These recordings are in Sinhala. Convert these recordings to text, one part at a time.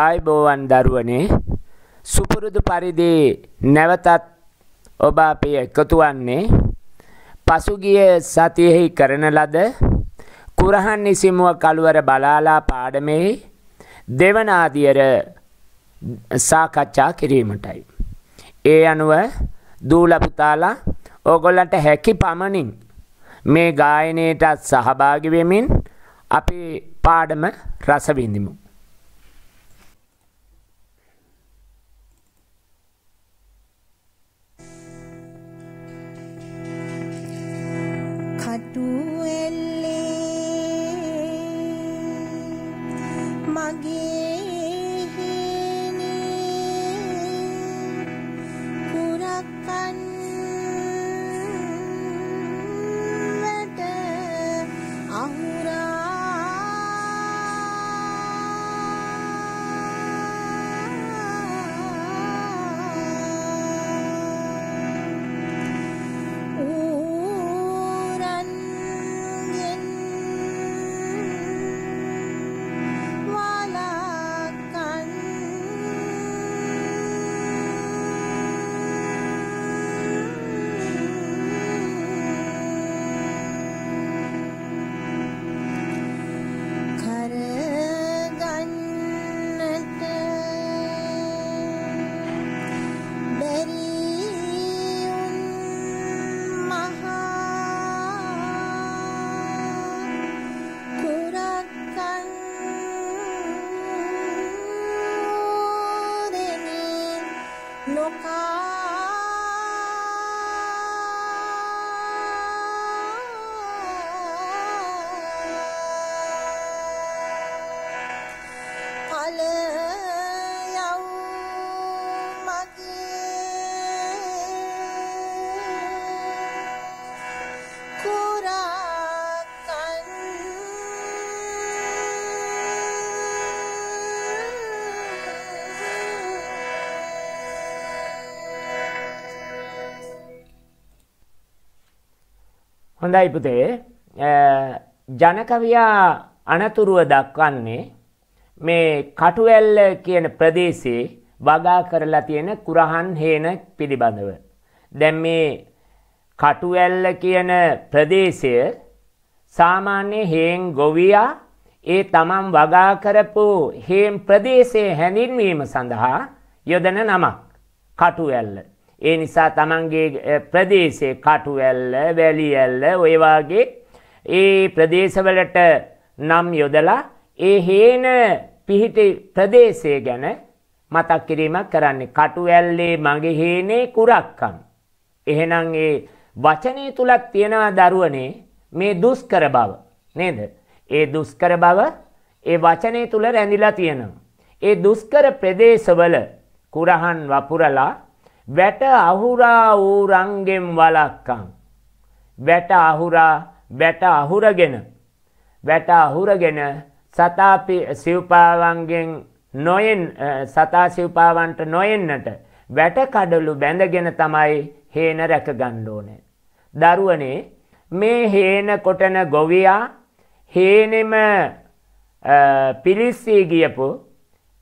ආයිබෝවන් දරුවනේ සුපුරුදු පරිදි නැවතත් ඔබ අපේ එකතු වන්නේ පසුගිය සතියෙහි කරන ලද කුරහන් නිසිමුව කළුවර බලාලා පාඩමේ දෙවන ආදියර සාකච්ඡා කිරීමටයි. ඒ අනුව දූල පුතාලා ඕගොල්ලන්ට හැකි පමණින් මේ ගායනයටත් සහභාගි වෙමින් අපි පාඩම රස විඳිමු. again. local. හොඳයි පුතේ ජනකවියා අනතුරුව දක්වන්නේ මේ කටුවැල්ල කියන ප්‍රදේශේ වගා කරලා තියෙන කුරහන් හේන පිළිබඳව. දැන් මේ කටුවැල්ල කියන ප්‍රදේශය සාමාන්‍ය හේන් ගොවියා ඒ තමන් වගා කරපු හේම් ප්‍රදේශයේ හැඳින්වීම සඳහා යොදන නමක් කටුවැල්ල. ඒ නිසා තමන්ගේ ප්‍රදේශයේ කටුවැල්ල, වැලිඇල්ල ඔය වාගේ ඒ ප්‍රදේශවලට නම් යොදලා ඒ හේන පිහිටි ප්‍රදේශය ගැන මතක් කිරීමක් කරන්නේ. කටුවැල්ලේ මගේ හේනේ කුරක්කම්. එහෙනම් ඒ වචනේ තුලක් තියෙනවා දරුවනේ මේ දුෂ්කර බව නේද? ඒ දුෂ්කර බව ඒ වචනේ තුල රැඳිලා තියෙනවා. ඒ දුෂ්කර ප්‍රදේශවල කුරහන් වපුරලා වැට අහුරා වූ රංගෙන් වලක්කං. වැට අහුරා වැට අහුරගෙන. වැට අහුරගෙන සතා සිව්පාවන්ගෙන් නොයෙන් සතා සිව්පාවන්ට නොයෙන්නට වැට කඩලු බැඳගෙන තමයි හේන රැකගන්න ඕනේ. දරුවනේ මේ හේන කොටන ගොවියා හේනෙම පිලිස්සී ගියපු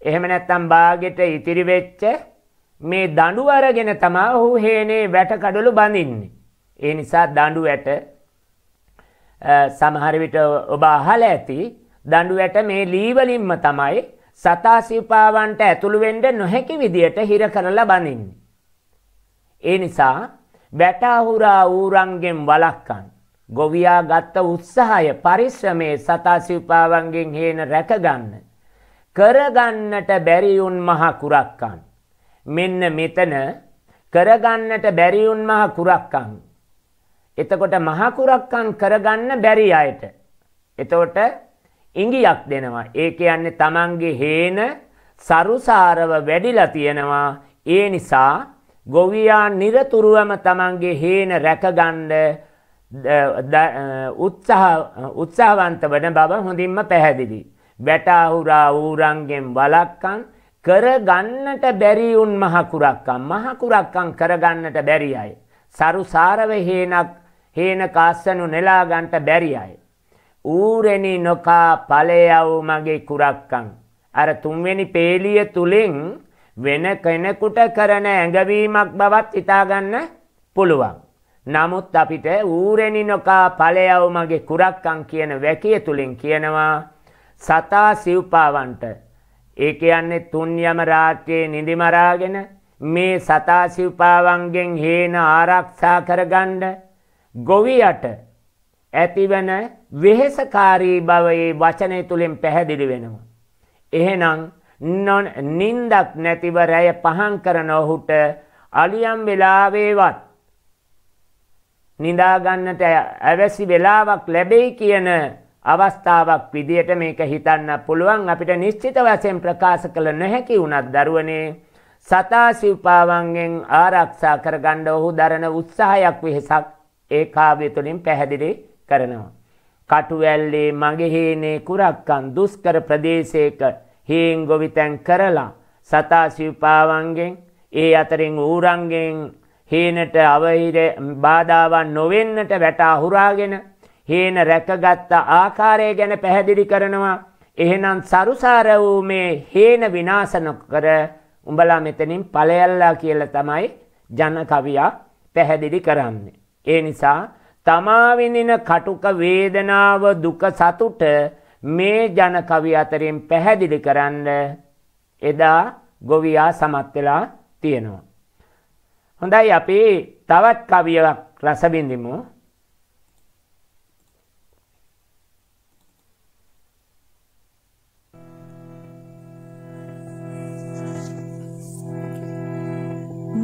එහෙම නැත්තම් බාගෙට ඉතිරි වෙච්ච මේ දඬු අරගෙන තමයි ඔහු හේනේ වැට කඩලු බඳින්නේ. ඒ නිසා දඬු වැට සමහර විට ඔබ අහලා ඇති දඬු වැට මේ ලී වලින්ම තමයි සතා සිව්පාවන්ට ඇතුළු වෙන්න නොහැකි විදියට හිර කරලා බඳින්නේ. ඒ නිසා වැට අහුරා ඌරන්ගෙන් වළක්වන්න. ගොවියා ගත්ත උත්සාහය පරිශ්‍රමයේ සතා සිව්පාවන්ගෙන් හේන රැකගන්න. කරගන්නට බැරි උන් මහ කුරක්කන්. මෙන්න මෙතන කරගන්නට බැරි වුන් මහ කුරක්කන්. එතකොට මහ කුරක්කන් කරගන්න බැරි අයට. එතකොට ඉඟියක් දෙනවා. ඒ කියන්නේ Tamange හේන සරුසාරව වැඩිලා තියෙනවා. ඒ නිසා ගොවියා নিরතුරුවම Tamange හේන රැකගන්න උත්සාහවන්ත වන බව හොඳින්ම පැහැදිලි. වැටාහුරා ඌරන්ගෙන් වලක්කන් කරගන්නට බැරි වුන් මහ කුරක්කම් මහ කුරක්කම් කරගන්නට බැරි අය සරුසාරව හේනක් හේන කාස්සනු නෙලා ගන්නට බැරි අය ඌරෙනි නොකා ඵලයව මගේ කුරක්කම් අර තුන්වෙනි peeliය තුලින් වෙන කෙනෙකුට කරන ඇඟවීමක් බවත් හිතාගන්න පුළුවන් නමුත් අපිට ඌරෙනි නොකා ඵලයව මගේ කුරක්කම් කියන වැකිය තුලින් කියනවා සතා සිව්පාවන්ට ඒ කියන්නේ තුන් යම රාත්‍රියේ නිදිමරාගෙන මේ සතා සිව්පාවන්ගෙන් හේන ආරක්ෂා කරගන්න ගොවියට ඇතිවන වෙහෙසකාරී බව ඒ වචනය තුලින් පැහැදිලි වෙනවා. එහෙනම් නින්දක් නැතිව රැය පහන් කරන ඔහුට අලියම් වෙලාවේවත් නිදාගන්නට ඇවැසි වෙලාවක් ලැබෙයි කියන අවස්ථාවක් විදියට මේක හිතන්න පුළුවන් අපිට නිශ්චිත වශයෙන් ප්‍රකාශ කළ නොහැකි වුණත් දරුවනේ සතා සිව්පාවන්ගෙන් ආරක්ෂා කරගන්න ඔහු දරන උත්සාහයක් වෙහසක් ඒ කාව්‍ය තුළින් පැහැදිලි කරනවා. කටුවැල්ලේ මගහේනේ කුරක්කන් දුස්කර ප්‍රදේශයක හීන් ගොවිතැන් කරලා සතා සිව්පාවන්ගෙන් ඒ අතරින් ඌරන්ගෙන් හීනට අවහිර බාධාවන් නොවෙන්නට වැටා හුරාගෙන හේන රැකගත් ආකාරය ගැන පැහැදිලි කරනවා. එහෙනම් සරුසාර වූ මේ හේන විනාශ නොකර උඹලා මෙතනින් ඵලයල්ලා කියලා තමයි ජන කවියා පැහැදිලි කරන්නේ. ඒ නිසා තමා විඳින කටුක වේදනාව දුක සතුට මේ ජන කවි අතරින් පැහැදිලි කරන්න එදා ගොවියා සමත් වෙලා තියෙනවා. හොඳයි අපි තවත් කවියක් රස විඳිමු.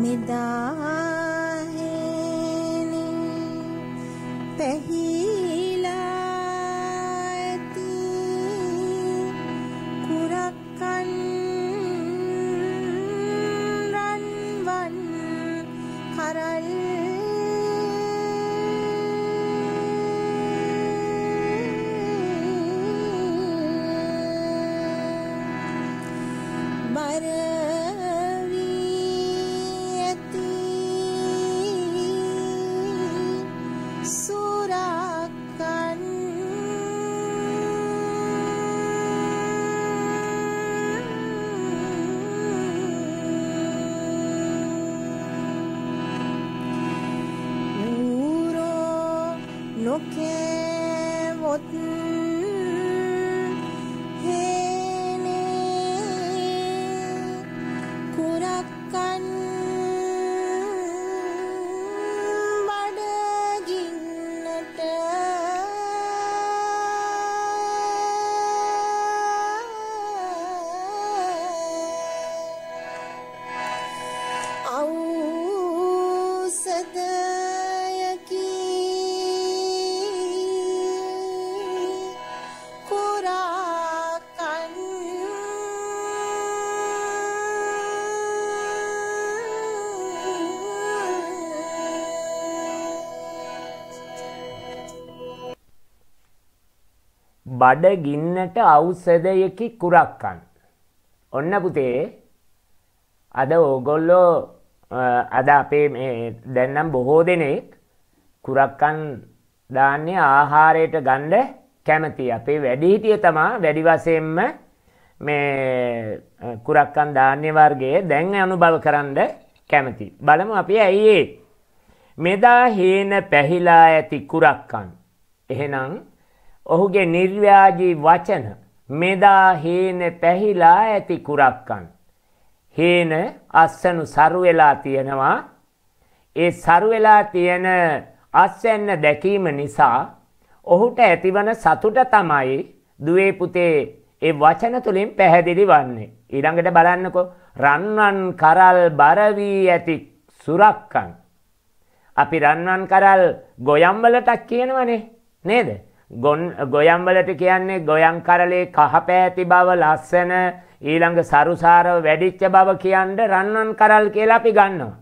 निदाहे नि බඩ ගින්නට ඖෂධයකි කුරක්කන්. ඔන්න පුතේ අද ඕගොල්ලෝ අද අපේ දැන්නම් බොහෝ දෙනෙක් කුරක්කන් දාන්නේ ආහාරයට ගණ්ඩ කැමති අපේ වැඩිහිටිය තමා වැඩිවසයෙන්ම මේ කුරක්කන් ධාන්‍ය වර්ගයේ දැන් අනුභව කරන්න කැමති. බලමු අපි ඇයිඒ. මෙදා හේන පැහිලා ඇති කුරක්කන්. එහෙනම් ඔහුගේ නිර්ව්‍යාජී වචන මෙදා හේන පැහිලා ඇති කුරක්කන්. හේන අස්සනු සරුවෙලා තියෙනවා ඒ සරුවෙලා තියෙන අස්සන්න දැකීම නිසා ඔහුට ඇතිවන සතුට තමයි දුවේ පුතේ ඒ වචන තුලින් පැහැදිලි වන්නේ. ඊළඟට බලන්නකෝ රන්වන් කරල් බර වී ඇති සුරක්කන්. අපි රන්වන් කරල් ගොයම් වලට කියනවනේ නේද? ගොයම් වලට කියන්නේ ගොයම් කරලේ කහපෑති බව ලස්සන ඊළඟ සරුසාරව වැඩිච්ච බව කියන්න රන්නන් කරල් කියලා අපි ගන්නවා.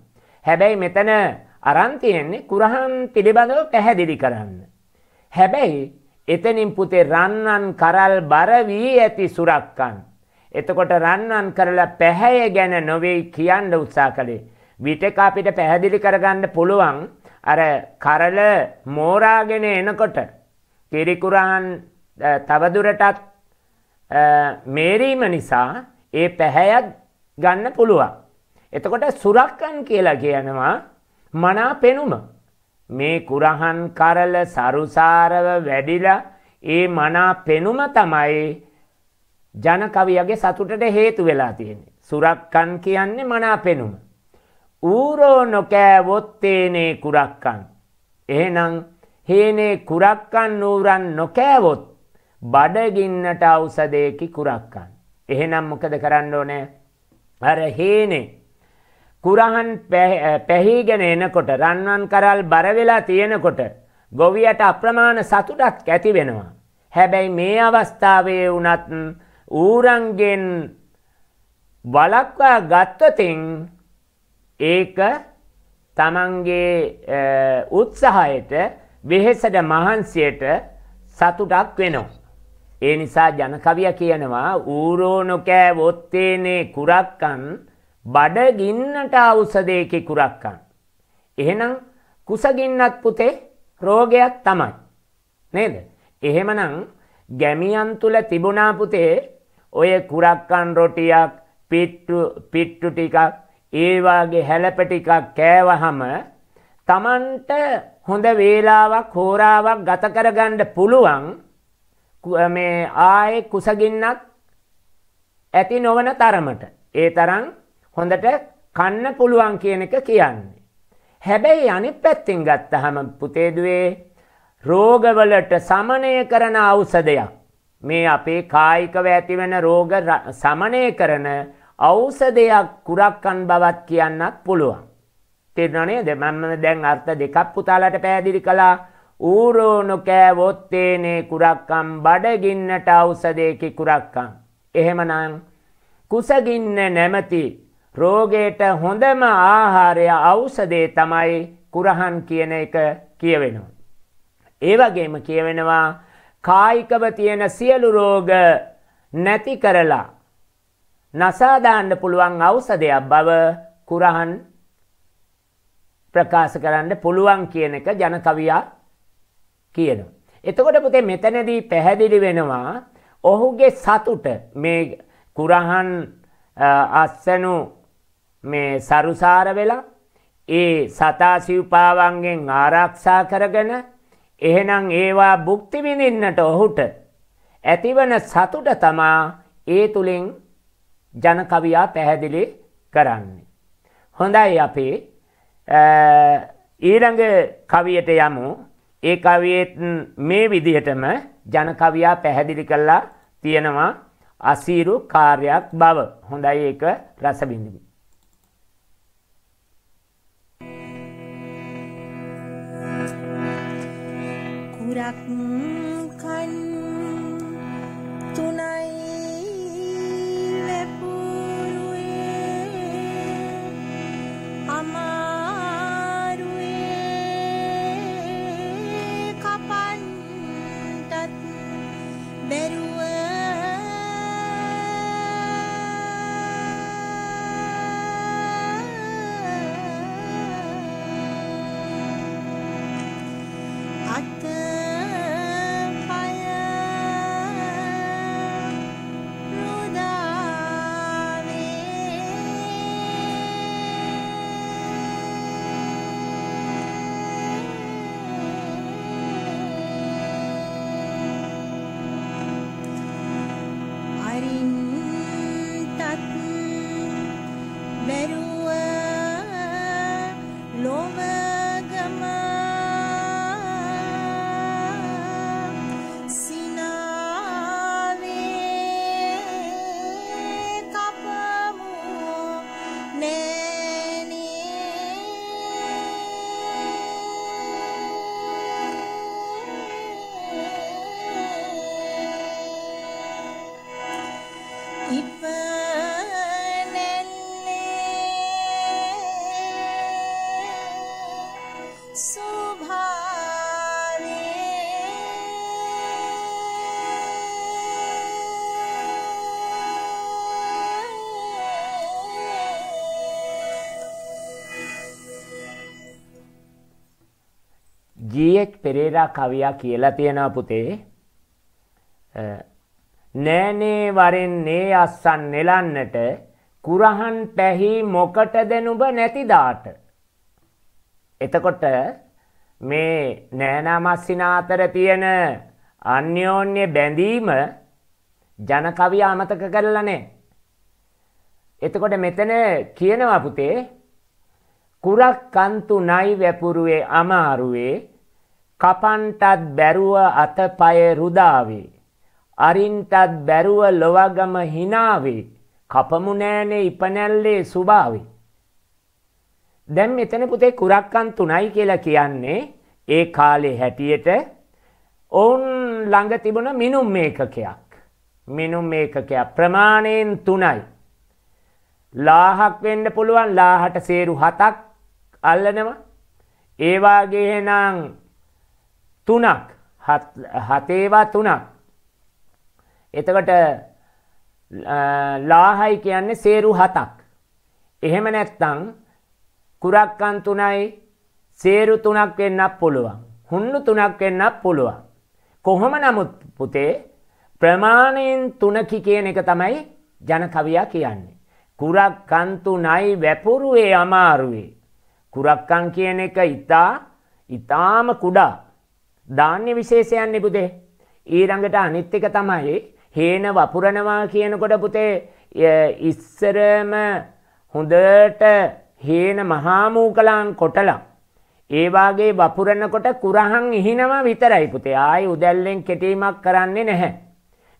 හැබැයි මෙතන අරන් තියෙන්නේ කුරහන් පිළිබඳව පැහැදිලි කරන්න. හැබැයි එතනින් පුතේ රන්නන් කරල් බර වී ඇති සුරක්කන්. එතකොට රන්නන් කරලා පැහැය ගැන නොවේ කියන්න උත්සා කළේ. විටක අපිට පැහැදිලි කරගන්න පුළුවන් අර කරල මෝරාගෙන එනකොට පිරිකුරාන් තවදුරටත් මේරීම නිසා ඒ පැහැයත් ගන්න පුළුවන්. එතකොට සුරක්කන් කියලා කියනවා මනා පෙනුම. මේ කුරහන් කරල සරුසාරව වැඩිලා ඒ මනා පෙනුම තමයි ජනකවියගේ සතුටට හේතු වෙලා තියෙන්නේ. සුරක්කන් කියන්නේ මනා පෙනුම. ඌරෝ නොකෑ වොත්තේනේ කුරක්කන්. එහෙනම් හේනේ කුරක්කන් නූරන් නොකෑවොත් බඩගින්නට අවසදයකි කුරක්කන්. එහෙනම් මොකද කරන්න ඕනෑ. අර හේනේ. කුරහන් පැහිගෙන එනකොට රන්වන් කරල් බරවෙලා තියෙනකොට ගොවියට අප්‍රමාණ සතුටක් ඇති වෙනවා. හැබැයි මේ අවස්ථාවේ වනත් ඌරන්ගෙන් වලක්වා ගත්තතින් ඒක තමන්ගේ උත්සාහයට වෙහෙසට මහන්සියට සතුටක් වෙනවා. ඒ නිසා ජන කවිය කියනවා ඌරෝ නොකෑ වොත්තේනේ කුරක්කන් බඩ ගින්නට ඖෂධයකි කුරක්කන්. එහෙනම් කුසගින්නත් පුතේ රෝගයක් තමයි. නේද? එහෙමනම් ගැමියන් තුල තිබුණා පුතේ ඔය කුරක්කන් රොටියක් පිට්ටු පිට්ටු ටිකක් ඒ වාගේ හැලප ටිකක් කෑවහම තමන්ට හොඳ වේලාවක් හෝරාවක් ගත කරගන්න පුළුවන් මේ ආයේ කුසගින්නක් ඇති නොවන තරමට ඒ තරම් හොඳට කන්න පුළුවන් කියන එක කියන්නේ. හැබැයි අනිත් පැත්තෙන් ගත්තහම පුතේදුවේ රෝගවලට සමනය කරන ඖෂධයක්. මේ අපේ කායිකව ඇතිවෙන රෝග සමනය කරන ඖෂධයක් කුරක්කන් බවත් කියන්නත් පුළුවන්. තේරෙනව නේද? මම දැන් අර්ථ දෙකක් පුතාලට පැහැදිලි කළා. ඌරෝණු කෑවොත් තේනේ කුරක්කම් බඩගින්නට ඖෂධයකි කුරක්කම්. එහෙමනම් කුසගින්න නැමැති රෝගයට හොඳම ආහාරය ඖෂධේ තමයි කුරහන් කියන එක කියවෙනවා. ඒ වගේම කියවෙනවා කායිකව තියෙන සියලු රෝග නැති කරලා නසා දාන්න පුළුවන් ඖෂධයක් බව කුරහන් ප්‍රකාශ කරන්න පුළුවන් කියන එක ජන කවියා කියනවා. එතකොට පුතේ මෙතනදී පැහැදිලි වෙනවා ඔහුගේ සතුට මේ කුරහන් අස්සනු මේ සරුසාර වෙලා ඒ සතා සිව්පාවන්ගෙන් ආරක්ෂා කරගෙන එහෙනම් ඒවා භුක්ති විඳින්නට ඔහුට ඇතිවන සතුට තමා ඒ තුලින් ජන කවියා පැහැදිලි කරන්නේ. හොඳයි අපේ ඊළඟ කවියට යමු. ඒ කවියෙත් මේ විදිහටම ජන කවියා පැහැදිලි කළා තියෙනවා අසීරු කාර්යයක් බව. හොඳයි ඒක රස විඳින්න. කුරක් සුසේක් පෙරේරා කවියා කියලා තියෙනවා පුතේ නෑනේ වරෙන් නේ අස්සන් නෙලන්නට කුරහන් පැහි මොකට දෙනුබ නැතිදාට එතකොට මේ නෑනාමස්සිනා අතර තියෙන අන්‍යෝන්‍ය බැඳීම ජනකවිය අමතක කරලා නෑ එතකොට මෙතන කියනවා පුතේ කුරක් කන්තු නයි වැපුරුවේ අමාරුවේ කපන්ටත් බැරුව අතපය රුදාවේ. අරින්ටත් බැරුව ලොවගම හිනාවේ. කපමු නෑනේ ඉපනැල්ලේ සුභාවේ. දැන් මෙතන පුතේ කුරක්කන් තුනයි කියලා කියන්නේ ඒ කාලේ හැටියට ඔවුන් ළඟ තිබුණ මිනුම් මේකකයක්. මිනුම් මේකකයක් ප්‍රමාණයෙන් තුනයි. ලාහක් වෙන්න පුළුවන් ලාහට සේරු හතක් අල්ලනවා. ඒවාගේ නම් තුනක් හතේවා තුනක් එතකට ලාහයි කියන්නේ සේරු හතක් එහෙම නැත්තං කුරක්කන් තුනයි සේරු තුනක් වෙන්නක් පුළුවන් හුන්නු තුනක් වෙන්නක් පුළුවන් කොහොම නමුත් පුතේ ප්‍රමාණයෙන් තුනකි කියන එක තමයි ජනකවියා කියන්නේ කුරක්කන් තුනයි වැපුරුවේ අමාරුවේ කුරක්කන් කියන එක ඉතා ඉතාම කුඩා ධාන්‍ය විශේෂයන්නේ පුතේ. ඊළඟට අනිත් එක තමයි හේන වපුරනවා කියනකොට පුතේ ඉස්සරම හොඳට හේන මහා මූකලන් කොටලා ඒ වාගේ වපුරනකොට කුරහන් ඉහිනවා විතරයි පුතේ. ආයි උදැල්ලෙන් කෙටීමක් කරන්නේ නැහැ.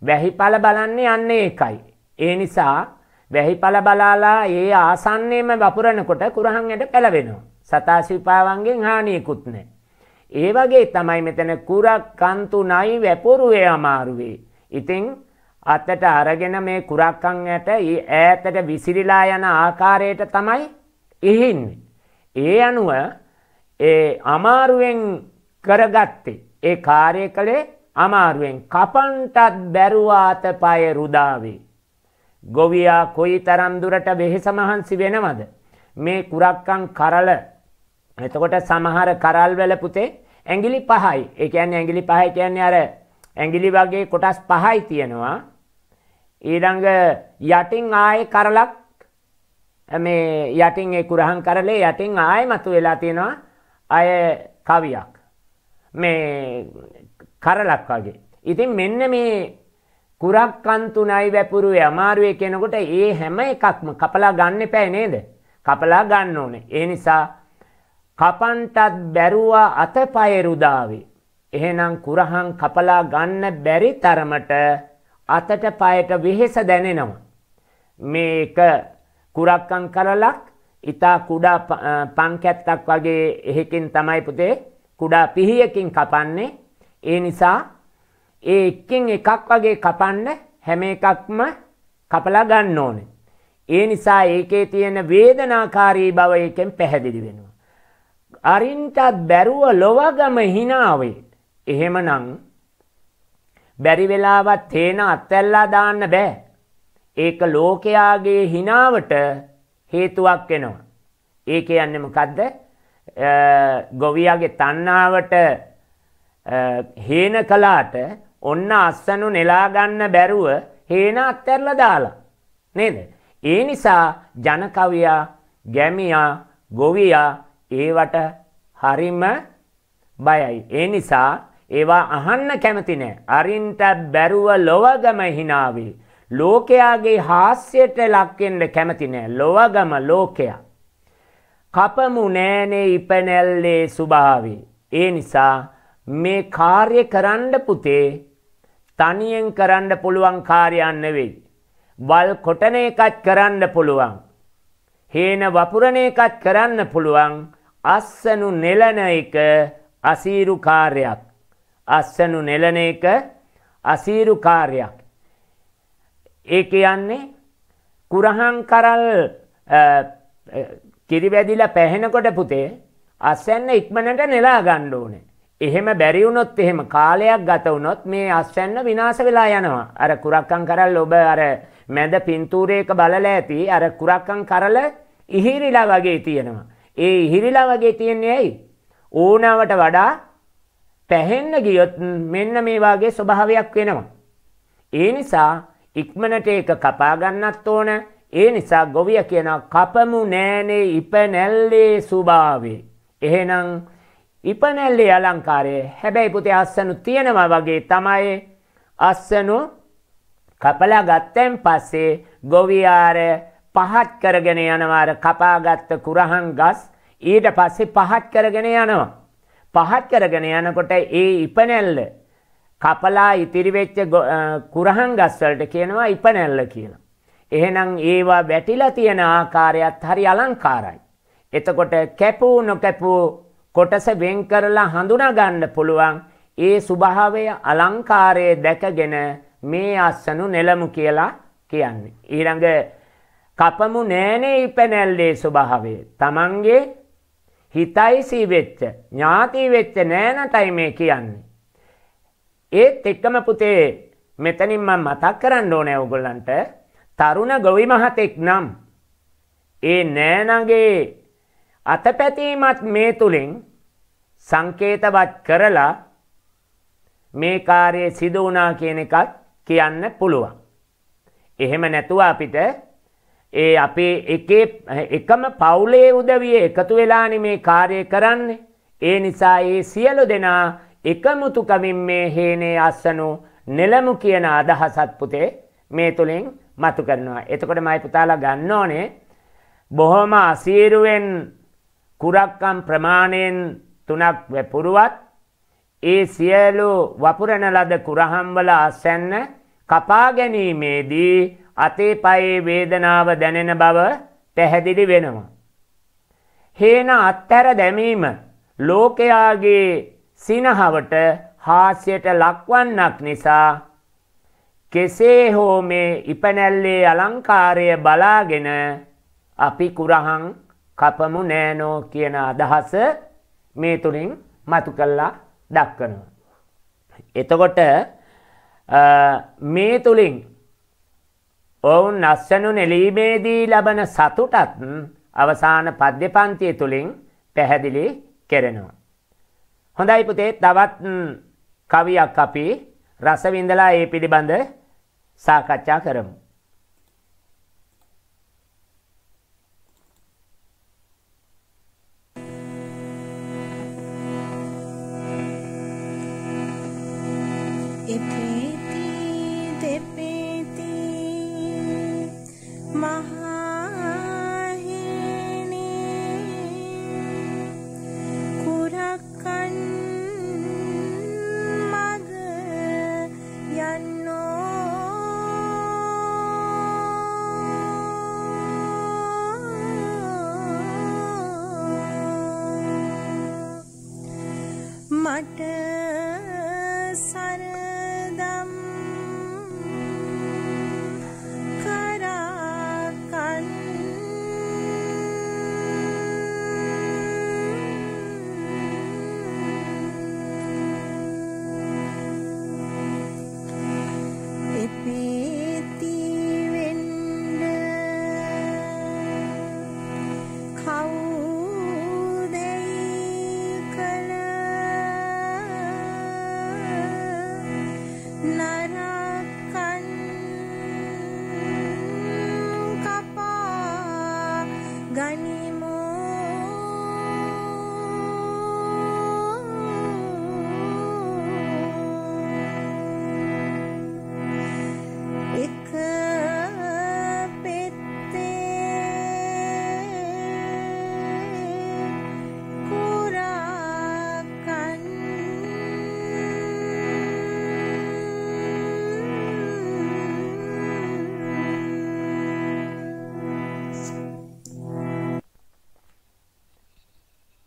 වැහිපල බලන්නේ අන්නේ ඒකයි. ඒ නිසා වැහිපල බලාලා ඒ ආසන්නයේම වපුරනකොට කුරහන් ඇට පැලවෙනවා. සතා සිපාවන්ගෙන් හානියකුත් නැහැ. ඒ වගේ තමයි මෙතන කුරක් කන්තුනයි වැපොරුවේ අමාරුවේ. ඉතින් අතට අරගෙන මේ කුරක්කං ඇට ඈතට විසිරිලා යන ආකාරයට තමයි එහින්නේ. ඒ අනුව ඒ අමාරුවෙන් කරගත්තේ. ඒ කාර්ය කළේ අමාරුවෙන් කපන්ටත් බැරුවාත පය රුදාවේ. ගොවියා කොයි තරම් දුරට වෙහෙස මහන්සි වෙනවද? මේ කුරක්කං කරල එතකොට සමහර කරල්වල පුතේ ඇඟිලි පහයි. ඒ කියන්නේ ඇඟිලි පහයි කියන්නේ අර ඇඟිලි වගේ කොටස් පහයි තියෙනවා. ඊළඟ යටින් ආයේ කරලක් මේ යටින් ඒ කුරහන් කරලේ යටින් ආයේ මතු වෙලා තියෙනවා අය කවියක්. මේ කරලක් වගේ. ඉතින් මෙන්න මේ කුරක්කන් තුනයි වැපුරුවේ අමාරුවේ කෙනකොට ඒ හැම එකක්ම කපලා ගන්න එපෑ නේද? කපලා ගන්න ඕනේ. ඒ නිසා කපන්ටත් බැරුව අතපය රුදාවේ. එහෙනම් කුරහන් කපලා ගන්න බැරි තරමට අතට පයට වෙහෙස දැනෙනවා. මේක කුරක්කන් කරලක් ඉතා කුඩා පංකැත්තක් වගේ එහෙකින් තමයි පුතේ කුඩා පිහියකින් කපන්නේ. ඒ නිසා ඒ එක්කින් එකක් වගේ කපන්න හැම එකක්ම කපලා ගන්න ඕනේ. ඒ නිසා ඒකේ තියෙන වේදනාකාරී බව එකෙන් පැහැදිලි වෙනවා. අරින්ටත් බැරුව ලොවගම හිනාවේ. එහෙමනම් බැරි වෙලාවත් තේන අත්ඇල්ලා දාන්න බෑ. ඒක ලෝකයාගේ හිනාවට හේතුවක් වෙනවා. ඒ කියන්නේ මොකද්ද? ගොවියාගේ තණ්හාවට හේන කළාට ඔන්න අස්සනු නෙලා ගන්න බැරුව හේන අත්හැරලා දාලා. නේද? ඒ නිසා ජන කවියා, ගැමියා, ගොවියා ඒවට හරිම බයයි. ඒ නිසා ඒවා අහන්න කැමති නෑ. අරින්ට බැරුව ලොවගම හිනාවේ. ලෝකයාගේ හාස්‍යයට ලක්වෙන්න කැමති නෑ. ලොවගම ලෝකයා. කපමු නෑනේ ඉපනැල්ලේ ස්වභාවේ. ඒ නිසා මේ කාර්ය කරන්න පුතේ තනියෙන් කරන්න පුළුවන් කාර්යයක් නෙවෙයි. වල් කොටන එකත් කරන්න පුළුවන්. හේන වපුරණ එකත් කරන්න පුළුවන්. අස්සනු නෙලන එක අසීරු කාර්යක්. අස්සනු නෙලන එක අසීරු කාර්යක්. ඒ කියන්නේ කුරහන් කරල් කිරිවැදිල පැහෙනකොට පුතේ අස්සැන්න ඉක්මනට නෙලා ගණ්ඩ ඕනේ. එහෙම බැරිවුනොත් එහෙම කාලයක් ගත වුනොත් මේ අස්සැන්න විනාස වෙලා යනවා. අර කුරක්කන් කරල් ඔබ අර මැද පින්තූරයක බලල ඇති අර කුරක්කන් කරල ඉහිරිලා වගේ තියෙනවා. ඒ ඉහිරිලා වගේ තියන්නේ ඇයි? ඕනාවට වඩා පැහෙන්න ගියොත් මෙන්න මේ වාගේ ස්වභාවයක් වෙනවා. ඒ නිසා ඉක්මනට ඒක කපා ගන්නත් ඕන. ඒ නිසා ගොවිය කියන කපමු නෑනේ ඉපනැල්ලේ ස්වභාවේ. එහෙනම් ඉපනැල්ලේ අලංකාරය හැබැයි පුතේ අස්සනු තියෙනවා වගේ තමයි අස්සනු කපලා ගත්තෙන් පස්සේ ගොවියාරේ පහත් කරගෙන යනවා අර කපාගත්ත කුරහන් ගස් ඊට පස්සේ පහත් කරගෙන යනවා. පහත් කරගෙන යනකොට ඒ ඉපනැල්ල කපලා ඉතිරි වෙච්ච කුරහන් ගස් වලට කියනවා ඉපනැල්ල කියලා. එහෙනම් ඒවා වැටිලා තියෙන ආකාරයත් හරි අලංකාරයි. එතකොට කැපූ නොකැපූ කොටස වෙන් කරලා හඳුනා ගන්න පුළුවන් ඒ ස්වභාවය අලංකාරයේ දැකගෙන මේ අස්සනු නෙළමු කියලා කියන්නේ. ඊළඟ කපමු නෑනේ ඉපැනැල්ලේ ස්වභාවය. තමන්ගේ හිතයි සීවෙච්ච ඥාති වෙච්ච නෑනටයි මේ කියන්නේ. ඒත් එක්කම පුතේ මෙතනින් මම මතක් කරන්න ඕනේ ඔයගොල්ලන්ට තරුණ ගොවි මහතෙක් නම් ඒ නෑනගේ අතපැතීමත් මේ තුලින් සංකේතවත් කරලා මේ කාර්යය සිදු වුණා කියන එකත් කියන්න පුළුවන්. එහෙම නැතුව අපිට ඒ අපේ එකේ එකම පවුලේ උදවිය එකතු වෙලානි මේ කාර්යය කරන්නේ. ඒ නිසා ඒ සියලු දෙනා එකමුතුකමින් මේ හේනේ අස්සනු නෙළමු කියන අදහසත් පුතේ මේ තුළින් මතු කරනවා. එතකොට මයි පුතාලා ගන්න ඕනේ බොහොම අසීරුවෙන් කුරක්කම් ප්‍රමාණයෙන් තුනක් වැපුරුවත් ඒ සියලු වපුරණ ලද කුරහම්වල අසැන්න කපා ගැනීමේදී අතේ පයේ වේදනාව දැනෙන බව පැහැදිලි වෙනවා. හේන අත්හැර දැමීම ලෝකයාගේ සිනහවට හාස්‍යයට ලක්වන්නක් නිසා කෙසේ හෝ මේ ඉපනැල්ලේ අලංකාරය බලාගෙන අපි කුරහන් කපමු නෑනෝ කියන අදහස මේ තුළින් මතු කල්ලා දක්වනවා. එතකොට මේ තුළින් ඔවුන් නස්සනු නෙලීමේදී ලබන සතුටත් අවසාන පද්‍ය පන්තිය තුළින් පැහැදිලි කෙරෙනවා. හොඳයි පුතේ තවත් කවියක් අපි රසවිඳලා ඒ පිළිබඳ සාකච්ඡා කරමු. සට සරණ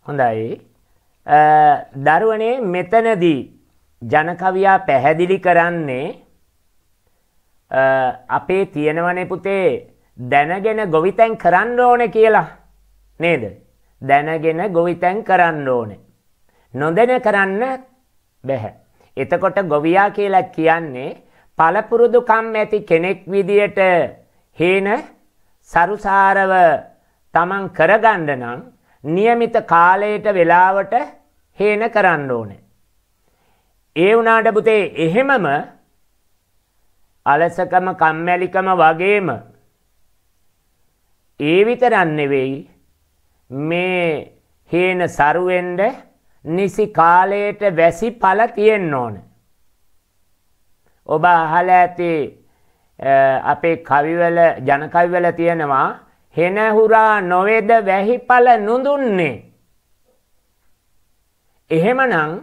හොඳයි. දරුවනේ මෙතනදී ජනකවියා පැහැදිලි කරන්නේ අපේ තියෙනවනේ පුතේ දැනගෙන ගොවිතැන් කරන්න ඕන කියලා නේද. දැනගෙන ගොවිතැන් කරන්න ඕන. නොදැන කරන්න බැහැ. එතකොට ගොවියා කියලා කියන්නේ පළපුරුදුකම් ඇති කෙනෙක් විදියට හේන සරුසාරව තමන් කරගන්න නම් નિયમિત කාලයට වෙලාවට හේන කරන්න ඕනේ. ඒ වුණාට පුතේ එහෙමම අලසකම කම්මැලිකම වගේම ඒ විතරක් නෙවෙයි මේ හේන සරුවෙන්ද නිසි කාලයට වැසි පළ තියෙන්න ඕනේ. ඔබ අහලා ඇති අපේ කවිවල ජන කවිවල තියෙනවා හෙනහුරා නොවේද වැහිපල නුඳුන්නේ. එහෙමනම්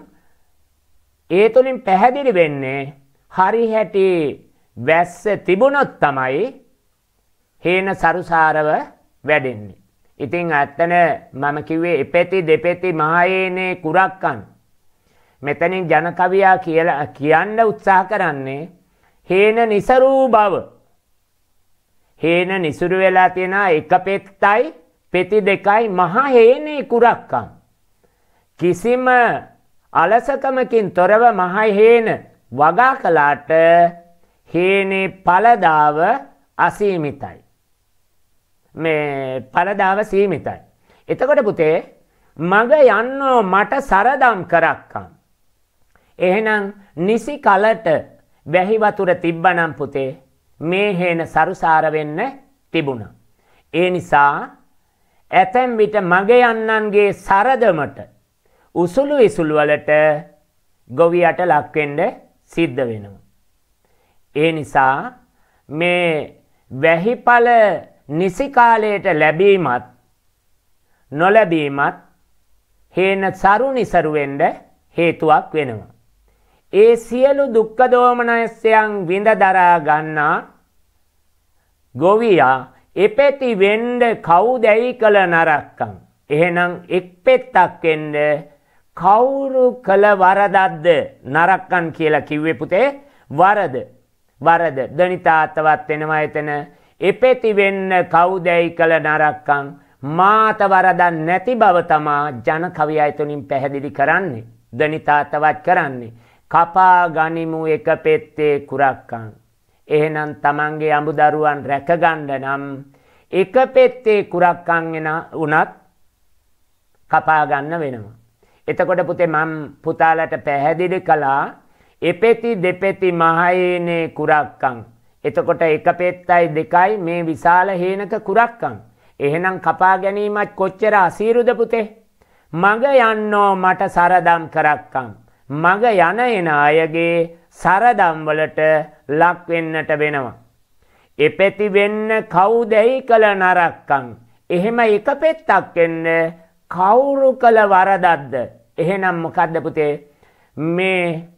ඒ තුළින් පැහැදිලි වෙන්නේ හරි හැටි වැස්ස තිබුණොත් තමයි හේන සරුසාරව වැඩෙන්නේ. ඉතින් ඇත්තන මම කිව්වේ එපෙති දෙපෙති මහයේනේ කුරක්කන්. මෙතනින් ජනකවියා කියලා කියන්න උත්සාහ කරන්නේ හේන નિසරූ බව හේන නිසුරු වෙලා තියෙනවා එක පෙත්තයි පෙති දෙකයි මහා හේනේ කුරක්කම්. කිසිම අලසකමකින් තොරව මහා හේන වගා කළාට හේනේ පළදාව අසීමිතයි. මේ පළදාව සීමිතයි. එතකොට පුතේ මග යන්නෝ මට සරදම් කරක්කම්. එහෙනම් නිසි කලට වැහි වතුර තිබ්බනම් පුතේ මේ හේන සරුසාර වෙන්න තිබුණා. ඒ නිසා ඇතැම් විට මගේ යන්නන්ගේ සරදමට උසුළු ඉසුළු වලට ගොවියට ලක්වෙන්න සිද්ධ වෙනවා. ඒ නිසා මේ වැහිඵල නිසි කාලයට ලැබීමත් නොලැබීමත් හේන සරු නිසරු වෙන්න හේතුවක් වෙනවා. ඒ සියලු දුක්ඛ දෝමනස්යන් විඳ දරා ගන්නා ගොවියා එපෙති වෙන්න කවුදැයි කළ නරක්කම් එහෙනම් එක් පෙත්තක් වෙන්න කවුරු කළ වරදක්ද නරක්කම් කියලා කිව්වේ පුතේ වරද වරද දනිතාත්වත් වෙනවා එතන එපෙති වෙන්න කවුදැයි කළ නරක්කම් මාත වරදක් නැති බව තමා ජන කවියතුණින් පැහැදිලි කරන්නේ දනිතාත්වත් කරන්නේ කපා ගනිමු එක පෙත්තේ කුරක්කන්. එහෙනම් තමන්ගේ අඹුදරුවන් රැකගණ්ඩ නම් එක පෙත්තේ කුරක්කං එෙන වනත් කපාගන්න වෙනවා. එතකොට පුතේ මම් පුතාලට පැහැදිලි කලා එපෙති දෙපෙති මහයේනේ කුරක්කං. එතකොට එක පෙත්තයි දෙකයි මේ විශාල හේනක කුරක්කං. එහෙනම් කපා ගැනීමත් කොච්චර අසීරුද පුතේ. මඟ යන්නෝ මට සරදම් කරක්කං. මග යන එන අයගේ සරදම්වලට ලක්වෙන්නට වෙනවා. එපැති වෙන්න කවුදැයි කළ නරක්කං. එහෙම එක පෙත්තක් එන්න කවුරු කළ වරදද්ද. එහෙනම් මොකද්ද පුතේ මේ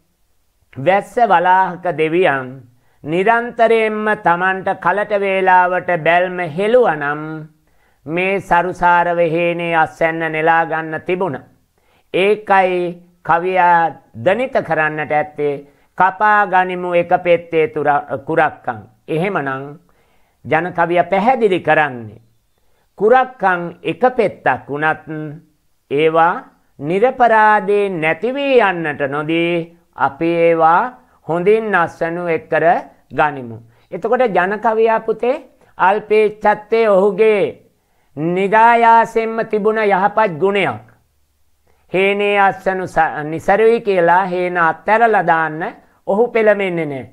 වැස්ස වලාහක දෙවියන් නිරන්තරයෙන්ම තමන්ට කලට වේලාවට බැල්ම හෙළුවනම් මේ සරුසාරව හේනේ අස්සැන්න නෙලා ගන්න තිබුණ. ඒකයි කවියා දනිත කරන්නට ඇත්තේ කපා ගනිමු එක පෙත්තේ කුරක්කං. එහෙමනම් ජන කවිය පැහැදිලි කරන්නේ. කුරක්කං එක පෙත්තක් වුණත් ඒවා නිරපරාදේ නැතිවී යන්නට නොදී අපි ඒවා හොඳින් අස්සනු එක්කර ගනිමු. එතකොට ජනකවයා පුතේ අල්පේච්චත්තේ ඔහුගේ නිදායාසෙන්ම තිබුණ යහපත් ගුණයක්. හේනේ අස්සනු નિසරුයි කියලා හේන අත්හැරලා දාන්න ඔහු පෙළඹෙන්නේ නැහැ.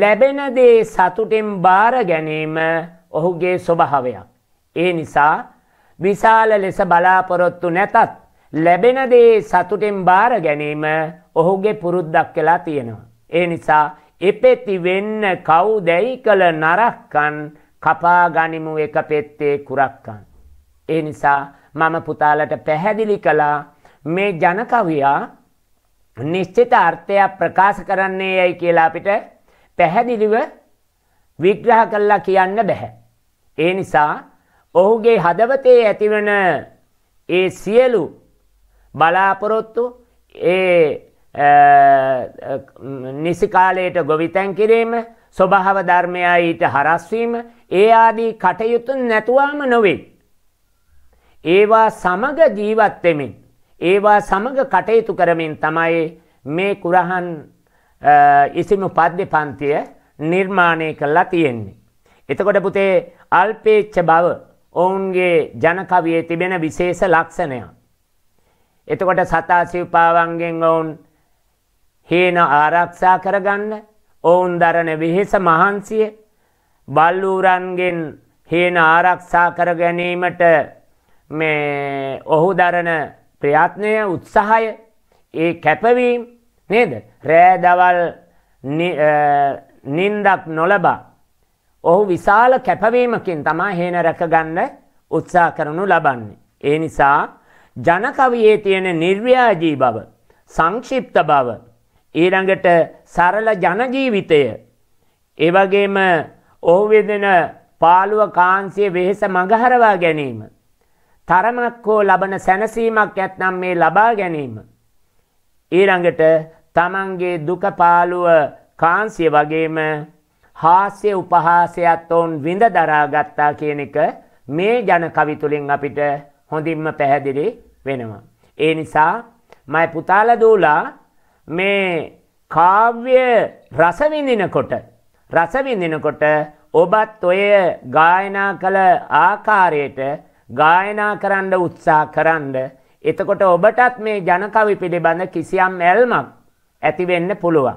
ලැබෙන දේ සතුටින් බාර ගැනීම ඔහුගේ ස්වභාවයක්. ඒ නිසා විශාල ලෙස බලාපොරොත්තු නැතත් ලැබෙන දේ සතුටින් බාර ගැනීම ඔහුගේ පුරුද්දක් වෙලා තියෙනවා. ඒ නිසා එපෙති වෙන්න කවුදැයි කළ නරක්කන් කපා ගනිමු එක පෙත්තේ කුරක්කන්. ඒ නිසා මම පුතාලට පැහැදිලි කළා මේ ජනකවියා නිශ්චිත අර්ථයක් ප්‍රකාශ කරන්නේ යයි කියලා අපිට පැහැදිලිව විග්‍රහ කළා කියන්න බෑ. ඒ නිසා ඔහුගේ හදවතේ ඇතිවන ඒ සියලු බලාපොරොත්තු ඒ නිසි කාලයට ගොවිතැන් කිරීම ස්වභාව ධර්මයා ඊට හරස් වීම ඒ ආදී කටයුතු නැතුවම නොවේ. ඒවා සමග ජීවත් වෙමින් ඒවා සමග කටයුතු කරමින් තමයි මේ කුරහන් ඉසිමු පද්‍ය පන්තිය නිර්මාණය කරලා තියෙන්නේ. එතකොට පුතේ අල්පේච්ච බව ඔවුන්ගේ ජනකවියේ තිබෙන විශේෂ ලක්ෂණය. එතකොට සතා සිව්පාවන්ගෙන් ඔවුන් හේන ආරක්ෂා කරගන්න ඔවුන් දරන විහෙස මහන්සිය බල්ලූරන්ගෙන් හේන ආරක්ෂා කර ගැනීමට මේ ඔහු දරන ප්‍රයත්නය උත්සාහය ඒ කැපවීම් නේද රෑදවල් නින්දක් නොලබා ඔහු විශාල කැපවීමකින් තමා හේන රැකගන්න උත්සා කරනු ලබන්නේ. ඒ නිසා ජනකවියේ තියෙන නිර්ව්‍යාජී බව සංක්ෂිප්ත බව ඊළඟට සරල ජනජීවිතය ඒවගේම ඔහු වෙදෙන පාළුව කාන්සිය වෙහෙස මඟහරවා ගැනීම තරමක් හෝ ලබන සැනසීමක් ඇත්නම් මේ ලබා ගැනීම. ඊළඟට තමන්ගේ දුකපාලුව කාන්සිය වගේම හාස්‍ය උපහාසයත් ඔවුන් විඳ දරාගත්තා කියන එක මේ ජන කවි තුලින් අපිට හොඳින්ම පැහැදිලි වෙනවා. ඒ නිසා මම පුතාලා දූලා මේ කාව්‍ය රස විඳිනකොට රස විඳිනකොට ඔබත් ඔය ගායනා කළ ආකාරයට ගායනා කරන්න උත්සා කරන්න එතකොට ඔබටත් මේ ජනකවි පිළිබඳ කිසියම් ඇල්මක් ඇතිවෙන්න පුළුවන්.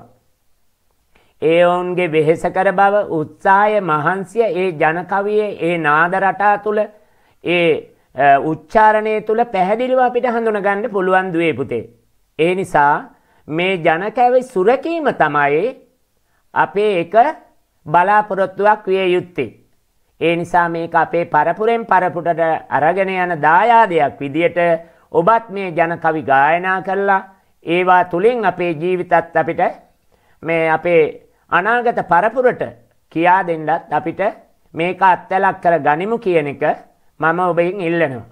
ඒ ඔවුන්ගේ වෙහෙසකර බව උත්සාය මහන්සිය ඒ ජනකවියේ ඒ නාද රටා තුළ ඒ උච්චාරණය තුළ පැහැදිලිව අපිට හඳුනගන්න පුළුවන් දුවේ පුතේ. ඒ නිසා මේ ජනකැවි සුරකීම තමයි අපේ එක බලාපොරොත්තුවක් විය යුත්තේ. ඒ නිසා මේක අපේ පරපුරෙන් පරපුරට අරගෙන යන දායාදයක් විදියට ඔබත් මේ ජන කවි ගායනා කරලා ඒවා තුලින් අපේ ජීවිතත් අපිට මේ අපේ අනාගත පරපුරට කියා දෙන්නත් අපිට මේක අත්දැලක් කර ගනිමු කියන එක මම ඔබෙන් ඉල්ලනවා.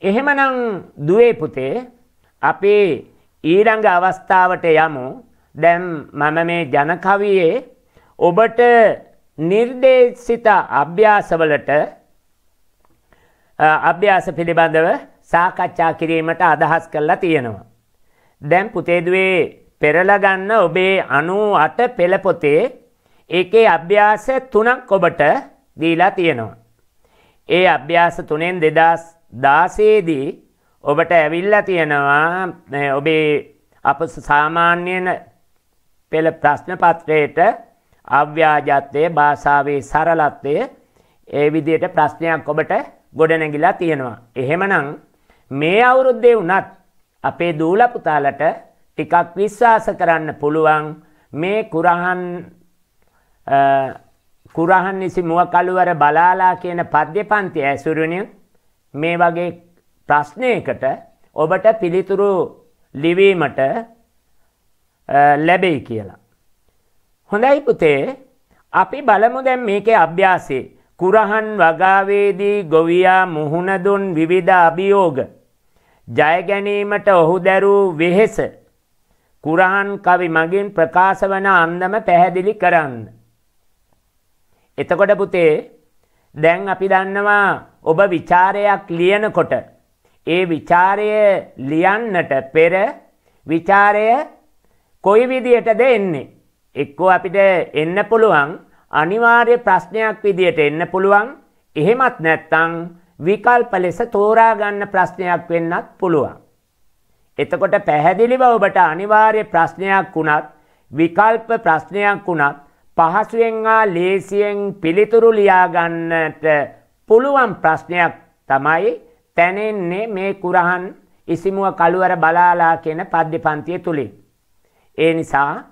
එහෙමනම් දුවේ පුතේ අපේ ඊළඟ අවස්ථාවට යමු. දැන් මම මේ ජන කවියේ ඔබට නිර්දේශිත අභ්‍යාසවලට අභ්‍යාස පිළිබඳව සාකච්ඡා කිරීමට අදහස් කරලා තියෙනවා. දැන් පුතේදුවේ පෙරලා ගන්න ඔබේ 98 පෙළ පොතේ ඒකේ අභ්‍යාස තුනක් ඔබට දීලා තියෙනවා. ඒ අභ්‍යාස තුනෙන් 2016 දී ඔබට ඇවිල්ලා තියෙනවා ඔබේ අප සාමාන්‍යන පෙළ ප්‍රශ්න පත්‍රයේට අව්‍යාජත්වය භාෂාවේ සරලත්වය ඒ විදියට ප්‍රශ්නයක් ඔබට ගොඩනැගිලා තියෙනවා. එහෙමනම් මේ අවුරුද්දේ වුණත් අපේ දූල පුතාලට ටිකක් විශ්වාස කරන්න පුළුවන් මේ කුරහන් කුරහන් නිසි මුව කළුවර බලාලා කියන පද්‍ය පන්ති ඇසුරුණින් මේ වගේ ප්‍රශ්නයකට ඔබට පිළිතුරු ලිවීමට ලැබෙයි කියලා. හොඳයි පුතේ අපි බලමු දැන් මේකේ අභ්‍යාසය. කුරහන් වගාවේදී ගොවියා මුහුණ දුන් විවිධ අභියෝග. ජය ගැනීමට ඔහු දැරූ වෙහෙස. කුරහන් කවි මගින් ප්‍රකාශ වන අන්දම පැහැදිලි කරන්න. එතකොට පුතේ දැන් අපි දන්නවා ඔබ ਵਿਚාරයක් ලියනකොට ඒ ਵਿਚාරය ලියන්නට පෙර ਵਿਚාරය කොයි විදියටද එන්නේ එක්කෝ අපිට එන්න පුළුවන් අනිවාර්ය ප්‍රශ්නයක් විදියට එන්න පුළුවන් එහෙමත් නැත්නම් විකල්ප ලෙස තෝරා ගන්න ප්‍රශ්නයක් වෙන්නත් පුළුවන්. එතකොට පැහැදිලිව ඔබට අනිවාර්ය ප්‍රශ්නයක් වුණත් විකල්ප ප්‍රශ්නයක් වුණත් පහසුවෙන් ආ ලේසියෙන් පිළිතුරු ලියා ගන්නට පුළුවන් ප්‍රශ්නයක් තමයි තැනෙන්නේ මේ කුරහන් ඉසිමුව කළුවර බලාලා කියන පද්‍ය පන්තිය තුලින්. ඒ නිසා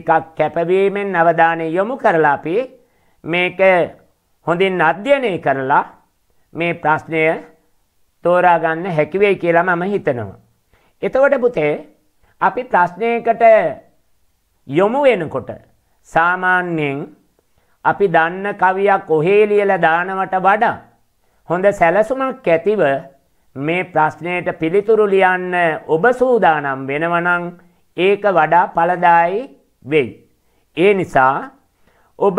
ටිකක් කැපවීමෙන් අවධානය යොමු කරලා අපි මේක හොඳින් අධ්‍යයනය කරලා මේ ප්‍රශ්නය තෝරා ගන්න හැකි වෙයි කියලා මම හිතනවා. එතකොට පුතේ අපි ප්‍රශ්නයකට යොමු වෙනකොට සාමාන්‍යයෙන් අපි දන්න කවියක් ඔහේ ලියලා දානවට වඩා හොඳ සැලසුමක් ඇතිව මේ ප්‍රශ්නයට පිළිතුරු ලියන්න ඔබ සූදානම් වෙනවනම් ඒක වඩා ඵලදායි වෙයි. ඒ නිසා ඔබ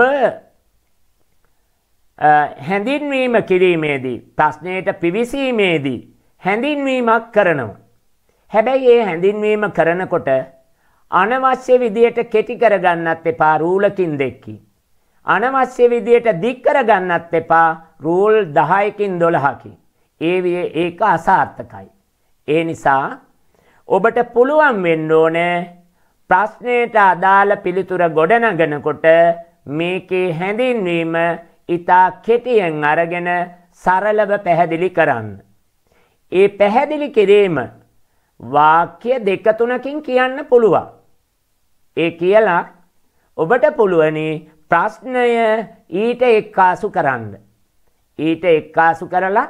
හැඳින්වීම කිරීමේදී ප්‍රශ්නයට පිවිසීමේදී හැඳින්වීමක් කරනවා. හැබැයි ඒ හැඳින්වීම කරනකොට අනවශ්‍ය විදියට කෙටි කරගන්නත් එපා රූලකින් දෙක්කි. අනවශ්‍ය විදියට දික් කරගන්නත් එපා රූල් 10කින් 12කින්. ඒ ඒක අසාර්ථකයි. ඒ නිසා ඔබට පුළුවන් වෙන්න ඕනේ ප්‍රශ්නයට අදාළ පිළිතුර ගොඩනගනකොට මේකේ හැඳින්වීම ඉතා කෙටියෙන් අරගෙන සරලව පැහැදිලි කරන්න. ඒ පැහැදිලි කිරීම වාක්‍ය දෙක තුනකින් කියන්න පුළුවන්. ඒ කියලා ඔබට පුළුවනි ප්‍රශ්නය ඊට එක්කාසු කරන්න. ඊට එක්කාසු කරලා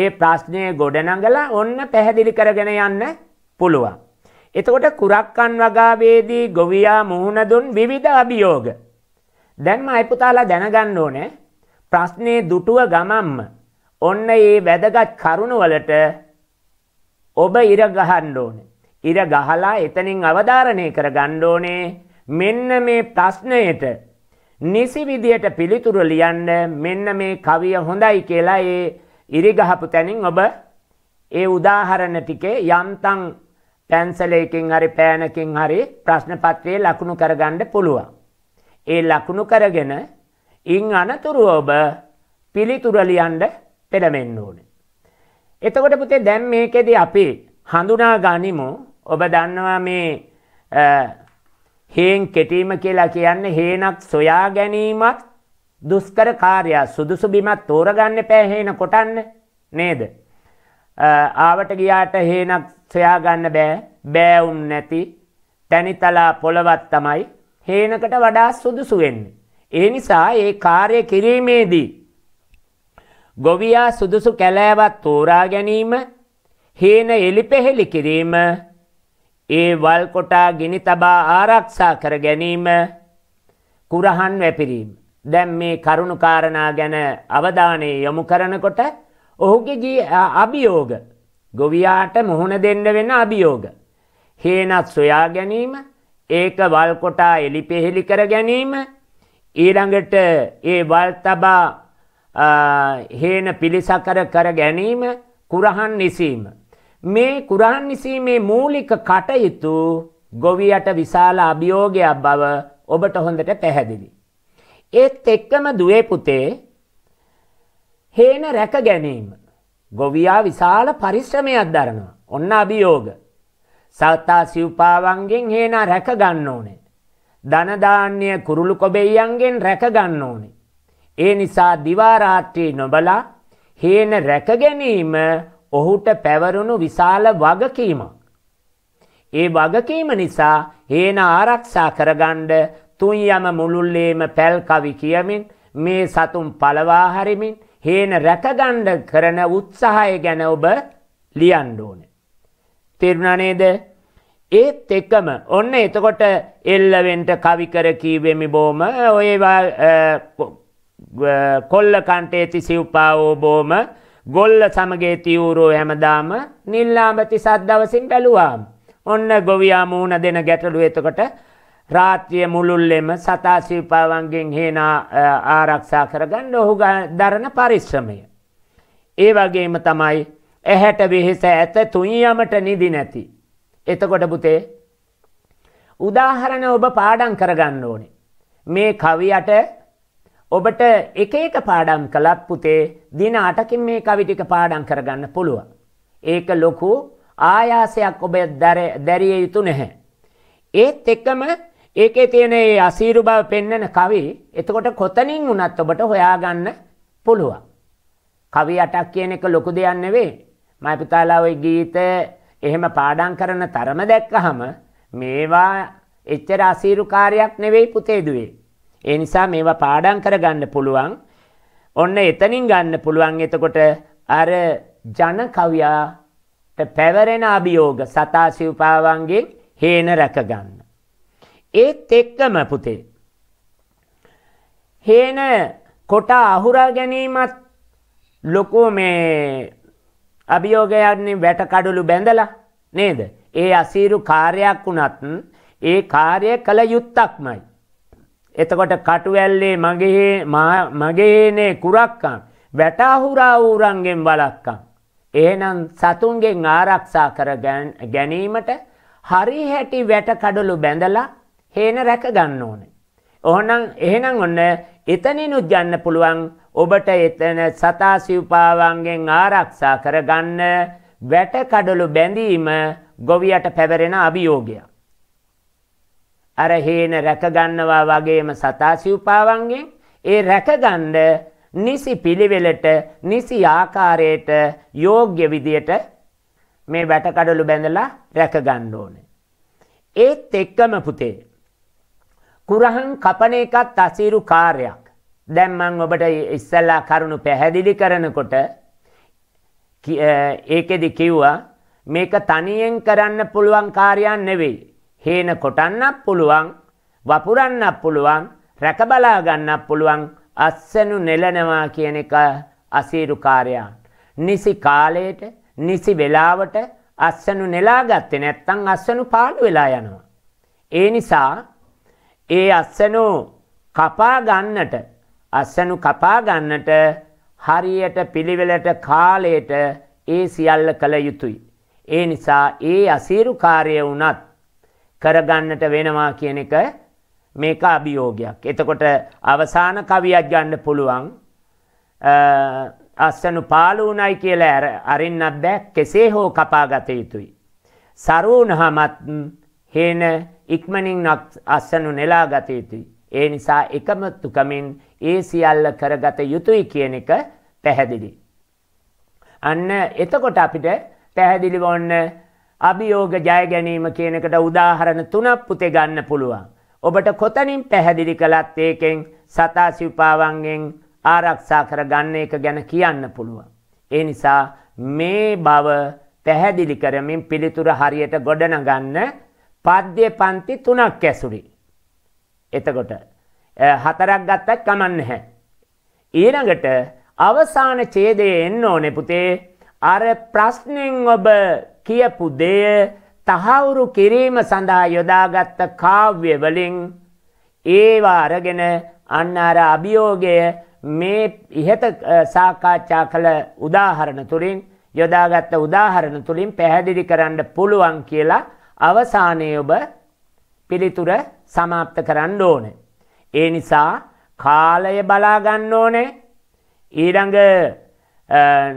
ඒ ප්‍රශ්නය ගොඩනඟලා ඔන්න පැහැදිලි කරගෙන යන්න පුළුවන්. එතකොට කුරක්කන් වගාවේදී ගොවියා මුහුණ දුන් විවිධ අභියෝග. දැන් මයිපුතාලා දැනගන්න ඕනේ ප්‍රශ්නේ දුටුව ගමම්ම ඔන්න ඒ වැදගත් කරුණවලට ඔබ ඉර ගහන්න ඕනේ. ඉර ගහලා එතනින් අවධාරණය කර ගන්න ඕනේ. මෙන්න මේ ප්‍රශ්නයට නිසි විදියට පිළිතුරු ලියන්න මෙන්න මේ කවිය හොඳයි කියලා ඒ ඉරිගහපු තැනින් ඔබ ඒ උදාහරණ ටිකේ යම්තම් පැන්සලයකින් හරි පෑනකින් හරි ප්‍රශ්න පත්‍රයේ ලකුණු කරගන්න පුළුවන්. ඒ ලකුණු කරගෙන ඉන් අනතුරුව ඔබ පිළිතුර ලියන්න පෙළඹෙන්න ඕනේ. එතකොට පුතේ දැන් මේකෙදි අපි හඳුනා ගනිමු ඔබ දන්නවා මේ හේන් කෙටීම කියලා කියන්නේ හේනක් සොයා ගැනීමත් දුෂ්කර කාර්යයක් සුදුසු බිමක් තෝරගන්න එපා හේන කොටන්න නේද? ආවට ගියාට හේනක් සොයාගන්න බෑ බෑවුන් නැති තැනිතලා පොළවත් තමයි හේනකට වඩා සුදුසු වෙන්නේ. ඒ නිසා ඒ කාර්ය කිරීමේදී ගොවියා සුදුසු කැලෑවක් තෝරා ගැනීම හේන එලිපෙහෙලි කිරීම ඒ වල් කොටා ගිනි තබා ආරක්ෂා කර ගැනීම කුරහන් වැපිරීම දැන් මේ කරුණු කාරණා ගැන අවධානය යොමු කරනකොට ඔහුගේ අභියෝග ගොවියාට මුහුණ දෙන්න වෙන අභියෝග. හේනත් සොයා ගැනීම ඒක වල්කොටා එලි පෙහෙළි කර ගැනීම ඊළඟට ඒ වල් තබා හේන පිළිසකර කර ගැනීම කුරහන් නිසීම. මේ කුරහන් නිසීමේ මූලික කටයුතු ගොවියට විශාල අභියෝගයක් බව ඔබට හොඳට පැහැදිලි. ඒත් එක්කම දුවේ පුතේ හේන රැක ගැනීම. ගොවියා විශාල පරිශ්‍රමයක් දරනවා. ඔන්න අභියෝග. සතා සිව්පාවන්ගෙන් හේන රැක ගන්න ඕනේ. ධනධාන්‍ය කුරුළු කොබෙයියන්ගෙන් රැක ගන්න ඕනේ. ඒ නිසා දිවා රාත්‍රී නොබලා හේන රැක ගැනීම ඔහුට පැවරුණු විශාල වගකීමක්. ඒ වගකීම නිසා හේන ආරක්ෂා කරගන්න තුන් යම මුළුල්ලේම පැල් කවි කියමින් මේ සතුන් පළවා හරිමින් හේන රැකගණ්ඩ කරන උත්සාහය ගැන ඔබ ලියන්න ඕන. තෙරුණා නේද? ඒත් එක්කම ඔන්න එතකොට එල්ලවෙන්ට කවි කර කීවෙමි බොම ඔය කොල්ල කන්ටේ තිසිව්පාවෝ බොම ගොල්ල සමගේ තියවුරෝ හැමදාම නිල්ලාඹති සද්දවසින් බැලුවාම්. ඔන්න ගොවියා මූුණ දෙන ගැටලු එතකොට රාත්‍රිය මුළුල්ලෙම සතා සිව්පාවන්ගෙන් හේනා ආරක්ෂා කරගන්න ඔහු දරන පරිශ්‍රමය. ඒ වගේම තමයි ඇහැට වෙහෙස ඇත තුන්යමට නිදි නැති. එතකොට පුතේ උදාහරණ ඔබ පාඩම් කරගන්න ඕනේ. මේ කවියට ඔබට එක එක පාඩම් කළත් පුතේ දින 8කින් මේ කවි ටික පාඩම් කරගන්න පුළුවන්. ඒක ලොකු ආයාසයක් ඔබ දැරිය යුතු නැහැ. ඒත් එක්කම ඒකේ තියෙන ඒ අසීරු බව පෙන්වන කවි එතකොට කොතනින් වුණත් ඔබට හොයාගන්න පුළුවන්. කවි අටක් කියන එක ලොකු දෙයක් නෙවෙයි. මයිපිතාලා ওই ගීත එහෙම පාඩම් කරන තරම දැක්කහම මේවා එච්චර අසීරු කාර්යයක් නෙවෙයි පුතේ දුවේ. ඒ නිසා මේවා පාඩම් කරගන්න පුළුවන්. ඔන්න එතනින් ගන්න පුළුවන්. එතකොට අර ජන කවියාට පැවරෙන අභියෝග සතා සිව්පාවන්ගෙන් හේන රැකගන්න. ඒත් එක්කම පුතේ. හේන කොට අහුරා ගැනීමත් ලොකෝ මේ අභියෝගයන්නේ වැටකඩුලු බැඳලා නේද. ඒ අසීරු කාර්යක් වුණත් ඒ කාර්ය කළ යුත්තක්මයි. එතකොට කටුවැල්ලේ මගේ මගේනේ කුරක්කන් වැට අහුරා ඌරන්ගෙන් වලක්කන්. එහෙනම් සතුන්ගෙන් ආරක්ෂා කර ගැනීමට හරි හැටි වැටකඩලු බැඳලා හේන රැක ගන්න ඕනේ. ඕනම් එහෙනම් ඔන්න එතනිනුත් ගන්න පුළුවන් ඔබට එතන සතා සිව්පාවන්ගෙන් ආරක්ෂා කරගන්න වැට කඩළු බැඳීම ගොවියට පැවරෙන අභියෝගයක්. අර හේන රැකගන්නවා වගේම සතා සිව්පාවන්ගෙන් ඒ රැකගන්න නිසි පිළිවෙලට නිසි ආකාරයට යෝග්‍ය විදියට මේ වැටකඩලු බැඳලා රැකගන්න ඕනේ. ඒත් එක්කම පුතේ කුරහන් කපන එකත් අසීරු කාර්යයක්. දැන් මම ඔබට ඉස්සෙල්ලා කරුණු පැහැදිලි කරනකොට ඒකෙදි කිව්වා මේක තනියෙන් කරන්න පුළුවන් කාර්යයක් නෙවෙයි. හේන කොටන්නත් පුළුවන්, වපුරන්නත් පුළුවන්, රැක බලා ගන්නත් පුළුවන්, අස්සනු නෙලනවා කියන එක අසීරු කාර්යයක්. නිසි කාලයට, නිසි වෙලාවට අස්සනු නෙලාගත්තේ නැත්නම් අස්සනු පාළු වෙලා යනවා. ඒ නිසා ඒ අස්සනු කපා ගන්නට අස්සනු කපා ගන්නට හරියට පිළිවෙලට කාලයට ඒ සියල්ල කළ යුතුයි. ඒ නිසා ඒ අසීරු කාර්ය වුණත් කරගන්නට වෙනවා කියන එක මේක අභියෝගයක්. එතකොට අවසාන කවියක් ගන්න පුළුවන්. අස්සනු පාළු වුණයි කියලා අරින්නත් බෑ. කෙසේ හෝ කපා ගත යුතුයි. සරුණහමත් හේන ඉක්මනින් අස්සනු නෙලා ගත යුතුයි. ඒ නිසා එකමතුකමින් ඒ සියල්ල කරගත යුතුයි කියන එක පැහැදිලි. අන්න එතකොට අපිට පැහැදිලි වොන්න අභියෝග ජය ගැනීම කියනකට උදාහරණ තුනක් පුතේ ගන්න පුළුවන්. ඔබට කොතනින් පැහැදිලි කළත් ඒකෙන් සතා සිව්පාවන්ගෙන් ආරක්ෂා කරගන්න එක ගැන කියන්න පුළුවන්. ඒ නිසා මේ බව පැහැදිලි කරමින් පිළිතුර හරියට ගොඩනගන්න පද්‍ය පන්ති තුනක් ඇසුරි. එතකොට හතරක් ගත්තත් කමන්න හැ. ඊළඟට අවසාන චේදය එන්න ඕනෙ පුතේ අර ප්‍රශ්නෙන් ඔබ කියපු දෙය තහවුරු කිරීම සඳහා යොදාගත්ත කාව්‍යවලින් ඒවා අරගෙන අන්න අර අභියෝගය මේ ඉහත සාකච්ඡා කළ උදාහරණ තුළින් යොදාගත්ත උදාහරණ තුළින් පැහැදිලි කරන්න පුළුවන් කියලා අවසානයේ ඔබ පිළිතුර සමාප්ත කරන්න ඕනේ. ඒ නිසා කාලය බලා ගන්න ඕනේ. ඊළඟ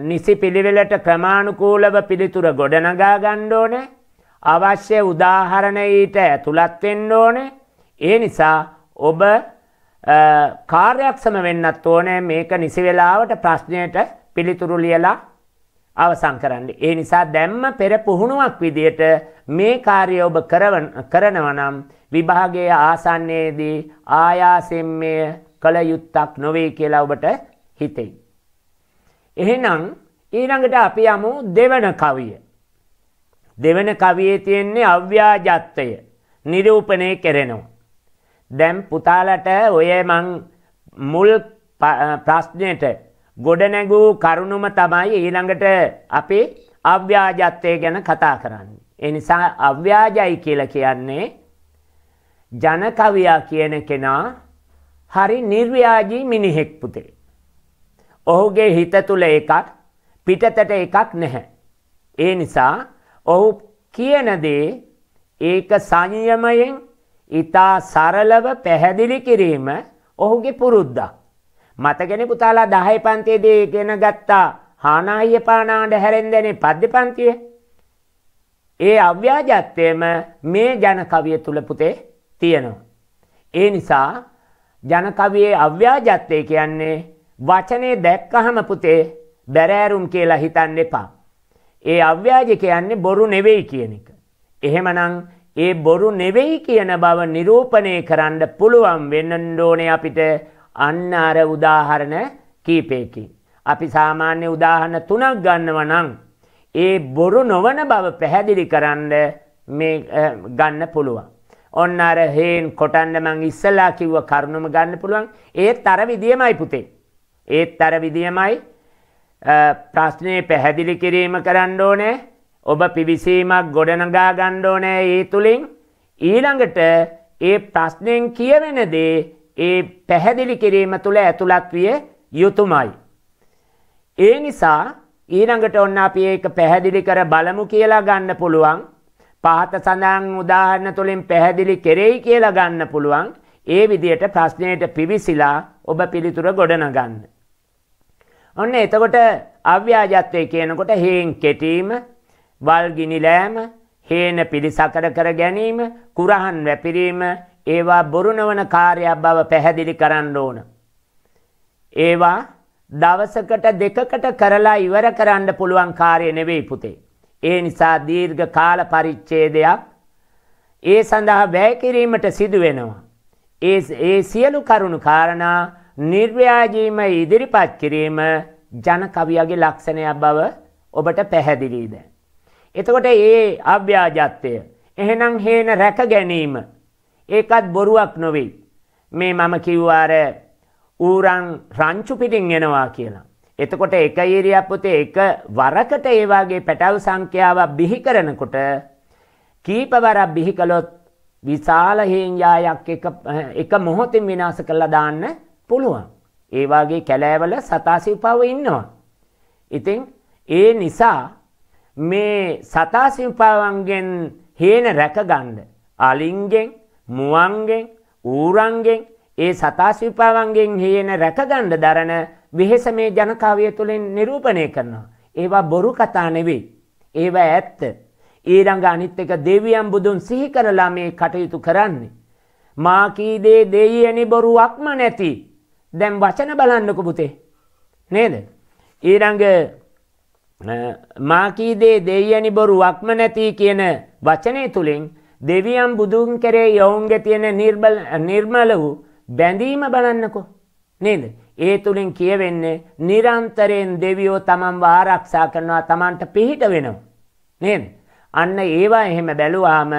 නිසි පිළිවෙලට ක්‍රමානුකූලව පිළිතුර ගොඩනගා ගන්න ඕනේ. අවශ්‍ය උදාහරණ ඊට ඇතුළත් වෙන්න ඕනේ. ඒ නිසා ඔබ කාර්යක්ෂම වෙන්නත් ඕනේ මේක නිසි වෙලාවට ප්‍රශ්නයට පිළිතුරු ලියලා අවසන් කරන්න. ඒ නිසා දැම්ම පෙර පුහුණුවක් විදියට මේ කාර්ය ඔබ කරනවා නම් විභාගයේ ආසන්නයේදී ආයාසයෙන් මෙය කළ යුත්තක් නොවේ කියලා ඔබට හිතෙයි. එහෙනම් ඊළඟට අපි යමු දෙවන කවිය. දෙවන කවියේ තියෙන්නේ අව්‍යාජත්වය නිරූපණය කෙරෙනවා. දැන් පුතාලට ඔය මං මුල් ප්‍රශ්නෙට ගොඩනැගූ කරුණුම තමයි ඊළඟට අපේ අව්‍යාජත්වය ගැන කතා කරන්නේ. ඒ නිසා අව්‍යාජයි කියලා කියන්නේ ජනකවියා කියන කෙනා හරි නිර්ව්‍යාජී මිනිහෙක් පුතේ. ඔහුගේ හිත තුළ එකක් පිටතට එකක් නැහැ. ඒ නිසා ඔහු කියන දේ ඒක සංයමයෙන් ඊතා සරලව පැහැදිලි කිරීම ඔහුගේ පුරුද්දක්. මතගෙන පුතාලා දහය පන්තියේදී ගෙන ගත්තා හානාහිය පානාට හැරෙන්දනේ පද්‍ය පන්තිය. ඒ අව්‍යාජත්තයම මේ ජනකවිය තුළ පුතේ තියෙනවා. ඒ නිසා ජනකවයේ අව්‍යාජත්තය කියන්නේ වචනේ දැක්කහම පුතේ බැරෑරුම් කියලා හිතන්න එපා. ඒ අව්‍යාජ කියන්නේ බොරු නෙවෙයි කියන එක. එහෙමනම් ඒ බොරු නෙවෙයි කියන බව නිරූපණය කරන්න පුළුවන් වෙන්න ඕනේ අපිට අන්න අර උදාහරණ කීපයකින්. අපි සාමාන්‍ය උදාහරණ තුනක් ගන්නව නම් ඒ බොරු නොවන බව පැහැදිලි කරන්න මේ ගන්න පුළුවන්. ඔන්න අර හේන් කොටන්න මං ඉස්සලා කිව්ව කරුණම ගන්න පුළුවන් ඒත් අර විදියමයි පුතේ. ඒත් අර විදියමයි ප්‍රශ්නය පැහැදිලි කිරීම කරන්න ඕනේ ඔබ පිවිසීමක් ගොඩනගා ගණ්ඩෝනෑ ඒ තුළින් ඊළඟට ඒ ප්‍රශ්නයෙන් කියවෙනදේ ඒ පැහැදිලි කිරීම තුළ ඇතුළත් විය යුතුමයි. ඒ නිසා ඊළඟට ඔන්න අපි ඒක පැහැදිලි කර බලමු කියලා ගන්න පුළුවන්. පහත සඳහන් උදාහරණ තුළින් පැහැදිලි කෙරෙයි කියලා ගන්න පුළුවන්. ඒ විදියට ප්‍රශ්නයට පිවිසිලා ඔබ පිළිතුර ගොඩනගන්න. ඔන්න එතකොට අව්‍යාජත්වය කියනකොට හේන් කෙටීම, වල් ගිනිලෑම, හේන පිළිසකර කර ගැනීම, කුරහන් වැපිරීම ඒවා බොරු නොවන කාර්යයක් බව පැහැදිලි කරන්න ඕන. ඒවා දවසකට දෙකකට කරලා ඉවර කරන්න පුළුවන් කාර්ය නෙවෙයි පුතේ. ඒ නිසා දීර්ඝ කාල පරිච්ඡේදයක් ඒ සඳහා වැය කිරීමට සිදු වෙනවා. ඒ ඒ සියලු කරුණු කාරණා නිර්ව්‍යාජීව ඉදිරිපත් කිරීම ජන කවියගේ ලක්ෂණයක් බව ඔබට පැහැදිලිද? එතකොට ඒ අව්‍යාජත්වය එහෙනම් හේන රැක ගැනීම ඒකත් බොරුවක් නොවෙයි. මේ මම කිව්වාර ඌරන් රංචු පිටින් එනවා කියලා. එතකොට එක ඉරියප්පතේ එක වරකට ඒ වගේ පැටව් සංඛ්‍යාවක් බිහි කරනකොට කීපවරක් බිහි කළොත් විශාල හේන්යායක් එක එක මොහොතින් විනාශ කරලා දාන්න පුළුවන්. ඒ වගේ කැලෑවල සතා සිව්පව් ඉන්නවා. ඉතින් ඒ නිසා මේ සතා සිව්පවන්ගෙන් හේන රැකගන්න අලින්ගෙන් මුවන්ගෙන් ඌරන්ගෙන් ඒ සතාශිපාවන්ගෙන් හේන රැකගණ්ඩ දරන විහෙස මේ ජනකාවය තුළින් නිරූපණය කරනවා. ඒවා බොරු කතා නෙවෙයි. ඒවා ඇත්ත. ඊළඟ අනිත් එක දෙවියන් බුදුන් සිහි කරලා මේ කටයුතු කරන්නේ. මාකීදේ දෙයියනි බොරුවක්ම නැති. දැන් වචන බලන්නක පුතේ. නේද. ඊළඟ මාකීදේ දෙයියනි බොරුවක්ම නැති කියන වචනය තුළින් දෙවියම් බුදුන් කරේ යවුන්ගේ තියෙන නිර්බල නිර්මල වූ බැඳීම බලන්නකෝ නේද. ඒ තුළින් කියවෙන්නේ නිරන්තරයෙන් දෙවියෝ තමන්ව ආරක්ෂා කරනවා තමන්ට පිහිට වෙනවා. නේද. අන්න ඒවා එහෙම බැලුවාම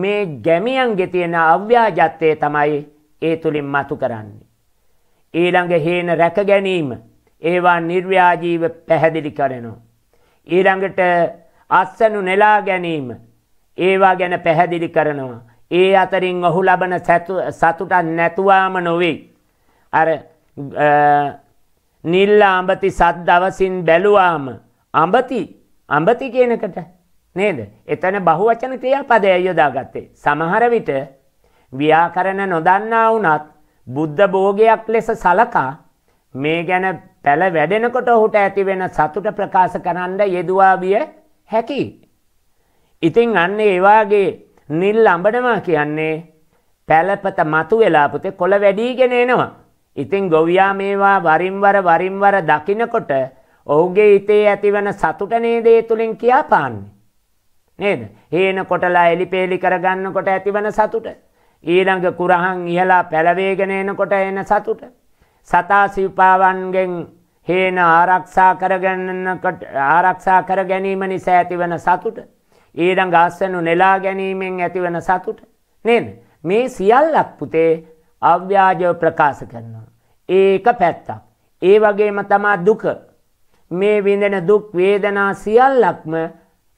මේ ගැමියන්ගේ තියෙන අව්‍යාජත්තය තමයි ඒ තුළින් මතු කරන්නේ. ඊළඟ හේන රැක ගැනීම ඒවා නිර්ව්‍යාජීව පැහැදිලි කරනවා. ඊළඟට අස්සනු නෙලා ගැනීම ඒවා ගැන පැහැදිලි කරනවා. ඒ අතරින් ඔහු ලබන සතුටක් නැතුවාම නොවේ. අර නිල්ල අඹති සත් දවසින් බැලුවාම අඹති අඹති කියනකට නේද? එතන බහුවචන ක්‍රියාපදය යොදාගත්තේ. සමහර විට ව්‍යාකරණ නොදන්නා වුණත් බුද්ධ භෝගයක් ලෙස සලකා මේ ගැන පැල වැඩෙනකොට ඔහුට ඇතිවෙන සතුට ප්‍රකාශ කරන්න යෙදුවා විය හැකියි. ඉතින් අන්න ඒවාගේ නිල් අඹනවා කියන්නේ පැලපත මතු වෙලා පුතේ කොළ වැඩිගෙන එනවා. ඉතින් ගොවියා මේවා වරින් වර වරින් වර දකිනකොට ඔහුගේ හිතේ ඇතිවන සතුට නේද ඒ තුලින් කියාපාන්නේ. නේද? හේන කොටලා එලිපේලි කරගන්නකොට ඇතිවන සතුට. ඊළඟ කුරහන් ඉහලා පැලවේගෙන එනකොට එන සතුට. සතා සිව්පාවන්ගෙන් හේන ආරක්ෂා කරගන්නකොට ආරක්ෂා කර ගැනීම නිසා ඇතිවන සතුට. ඊළඟ අස්සනු නෙලා ගැනීමෙන් ඇතිවන සතුට නේද? මේ සියල්ලක් පුතේ අව්‍යාජව ප්‍රකාශ කරනවා. ඒක පැත්තක්. ඒ වගේම තමා දුක. මේ විඳෙන දුක් වේදනා සියල්ලක්ම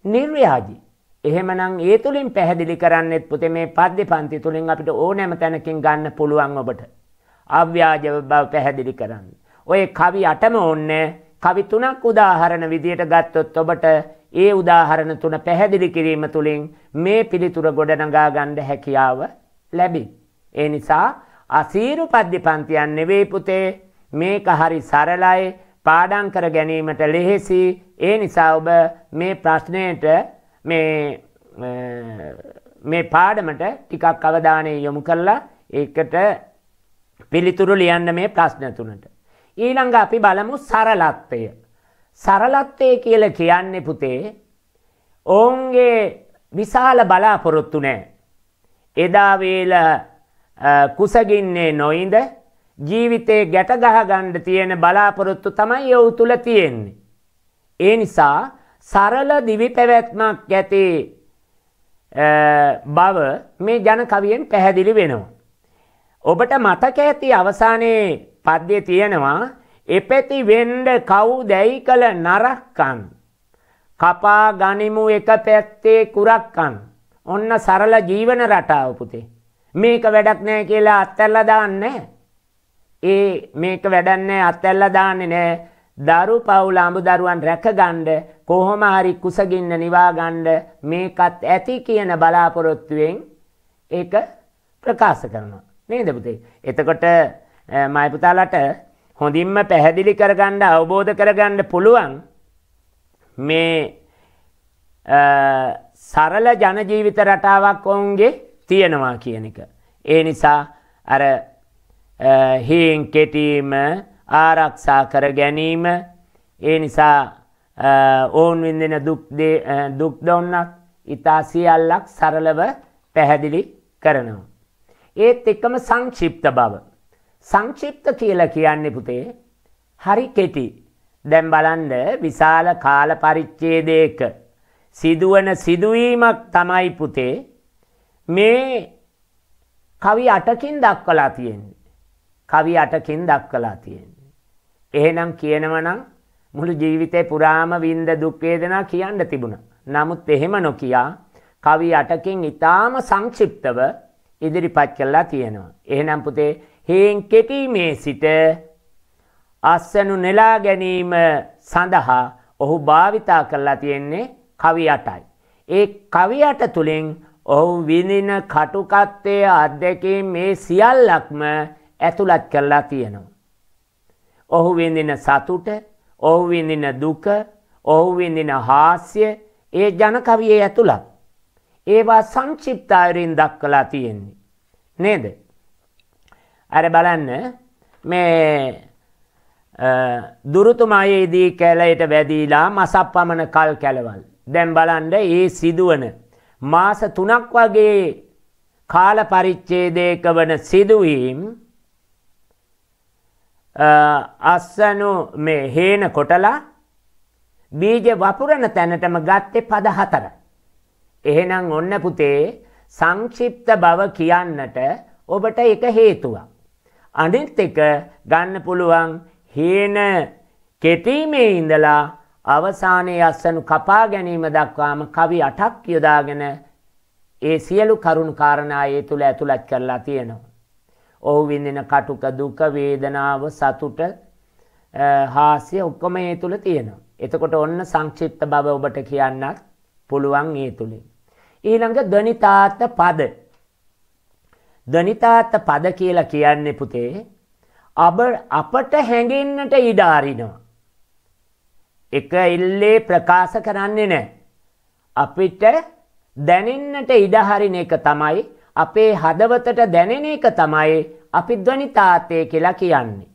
නිර්ව්‍යාජී. එහෙමනම් ඒ තුලින් පැහැදිලි කරන්නෙත් පුතේ මේ පද්‍ය පන්ති තුලින් අපිට ඕනෑම තැනකින් ගන්න පුළුවන් ඔබට. අව්‍යාජ බව පැහැදිලි කරන්න. ඔය කවි අටම ඕන්නේ කවි තුනක් උදාහරණ විදියට ගත්තොත් ඔබට ඒ උදාහරණ තුන පැහැදිලි කිරීම තුළින් මේ පිළිතුර ගොඩනගා ගන්න හැකියාව ලැබි. ඒ නිසා අසීරු පද්‍ය පන්තියන් නෙවෙයි පුතේ මේක හරි සරලයි පාඩම් කර ගැනීමට ලෙහෙසි. ඒ නිසා ඔබ මේ ප්‍රශ්නයට මේ මේ පාඩමට ටිකක් අවධානය යොමු කරලා ඒකට පිළිතුරු ලියන්න මේ ප්‍රශ්න තුනට. ඊළඟ අපි බලමු සරලත්වය. සරලත්වය කියල කියන්නේ පුතේ ඔවුන්ගේ විශාල බලාපොරොත්තු නෑ. එදාවේල කුසගින්නේ නොයිද ජීවිතේ ගැටගහගණ්ඩ තියෙන බලාපොරොත්තු තමයි ඔවු තුළ තියෙන්නේ. ඒ නිසා සරල දිවි පැවැත්මක් ඇති බව මේ ජන කවියෙන් පැහැදිලි වෙනවා. ඔබට මතක ඇති අවසානයේ පද්‍යය තියෙනවා එපැති වෙන්ඩ කවුදැයි කළ නරක්කන්. කපා ගනිමු එක පැත්තේ කුරක්කන්. ඔන්න සරල ජීවන රටාව පුතේ. මේක වැඩක් නෑ කියලා අත්තැල්ල දාන්න. ඒ මේක වැඩන්නේ අත්තැල්ල දාන්නේ නෑ දරු පවුල අඹු දරුවන් රැකගණ්ඩ කොහොම හරි කුසගින්න නිවාගණ්ඩ මේකත් ඇති කියන බලාපොරොත්තුවෙන් ඒක ප්‍රකාශ කරනවා. නේද පුතේ. එතකොට මයපුතාලට හොඳින්ම පැහැදිලි කරගන්න අවබෝධ කරගන්න පුළුවන් මේ සරල ජනජීවිත රටාවක් ඔවුන්ගේ තියෙනවා කියන එක. ඒ නිසා අර හීන් කෙටීම ආරක්ෂා කර ගැනීම ඒ නිසා ඔවුන් විඳෙන දුක්දොන්නක් ඉතා සියල්ලක් සරලව පැහැදිලි කරනවා. ඒත් එකම සංක්ෂිප්ත බව. සංක්ෂිප්ත කියලා කියන්නේ පුතේ හරි කෙටි. දැන් බලන්න විශාල කාල පරිච්ඡේදයක සිදුවන සිදුවීමක් තමයි පුතේ මේ කවි 8කින් දක්වලා තියෙන්නේ. කවි 8කින් දක්වලා තියෙන්නේ. එහෙනම් කියනවනම් මුළු ජීවිතේ පුරාම විඳ දුක් වේදනා කියන්න තිබුණා. නමුත් එහෙම නොකියා කවි 8කින් ඊටාම සංක්ෂිප්තව ඉදිරිපත් කළා තියෙනවා. එහෙනම් පුතේ හේන් කෙටීමේ සිට අස්සනු නෙලා ගැනීම සඳහා ඔහු භාවිතා කරලා තියෙන්නේ කවි අටයි. ඒ කවි අට තුලින් ඔහු විඳින කටුකත්තේ අත්දැකීම් මේ සියල්ලක්ම ඇතුළත් කරලා තියෙනවා. ඔහු විඳින සතුට, ඔහු විඳින දුක, ඔහු විඳින හාස්‍ය ඒ ජන කවියේ ඇතුළත්. ඒවා සංක්ෂිප්ත අයරින් දක්වලා තියෙන්නේ. නේද? ඇර බලන්න මේ දුරුතුමයේදී කැලයට වැදීලා මසක් පමණ කල් කැලවල්. දැන් බලන්ඩ ඒ සිදුවන. මාස තුනක් වගේ කාල පරිච්චේදයක වන සිදුවීම් අස්සනු මේ හේන කොටලා බීජ වපුරණ තැනටම ගත්තේ පද හතර. එහෙනම් ඔන්න පුතේ සංක්ෂිප්ත බව කියන්නට ඔබට එක හේතුවක්. අනිත් එක ගන්න පුළුවන් හේන කෙටීමේ ඉඳලා අවසානයේ අස්සනු කපා ගැනීම දක්වාම කවි අටක් යොදාගෙන ඒ සියලු කරුණු කාරණා ඒ තුළ ඇතුළත් කරලා තියෙනවා. ඔහු විඳින කටුක දුක වේදනාව සතුට හාසිය ඔක්කොම ඒ තුළ තියෙනවා. එතකොට ඔන්න සංක්ෂිප්ත බව ඔබට කියන්නත් පුළුවන් ඒ තුළින්. ඊළඟ ධනිතාත්ත පද ධනිතාත්ත පද කියලා කියන්නේ පුතේ අබ අපට හැඟෙන්නට ඉඩ අරිනවා. එක ඉල්ලේ ප්‍රකාශ කරන්නේ නැහැ. අපිට දැනෙන්නට ඉඩ හරින එක තමයි අපේ හදවතට දැනෙන එක තමයි අපි ධනිතාත්තේ කියලා කියන්නේ.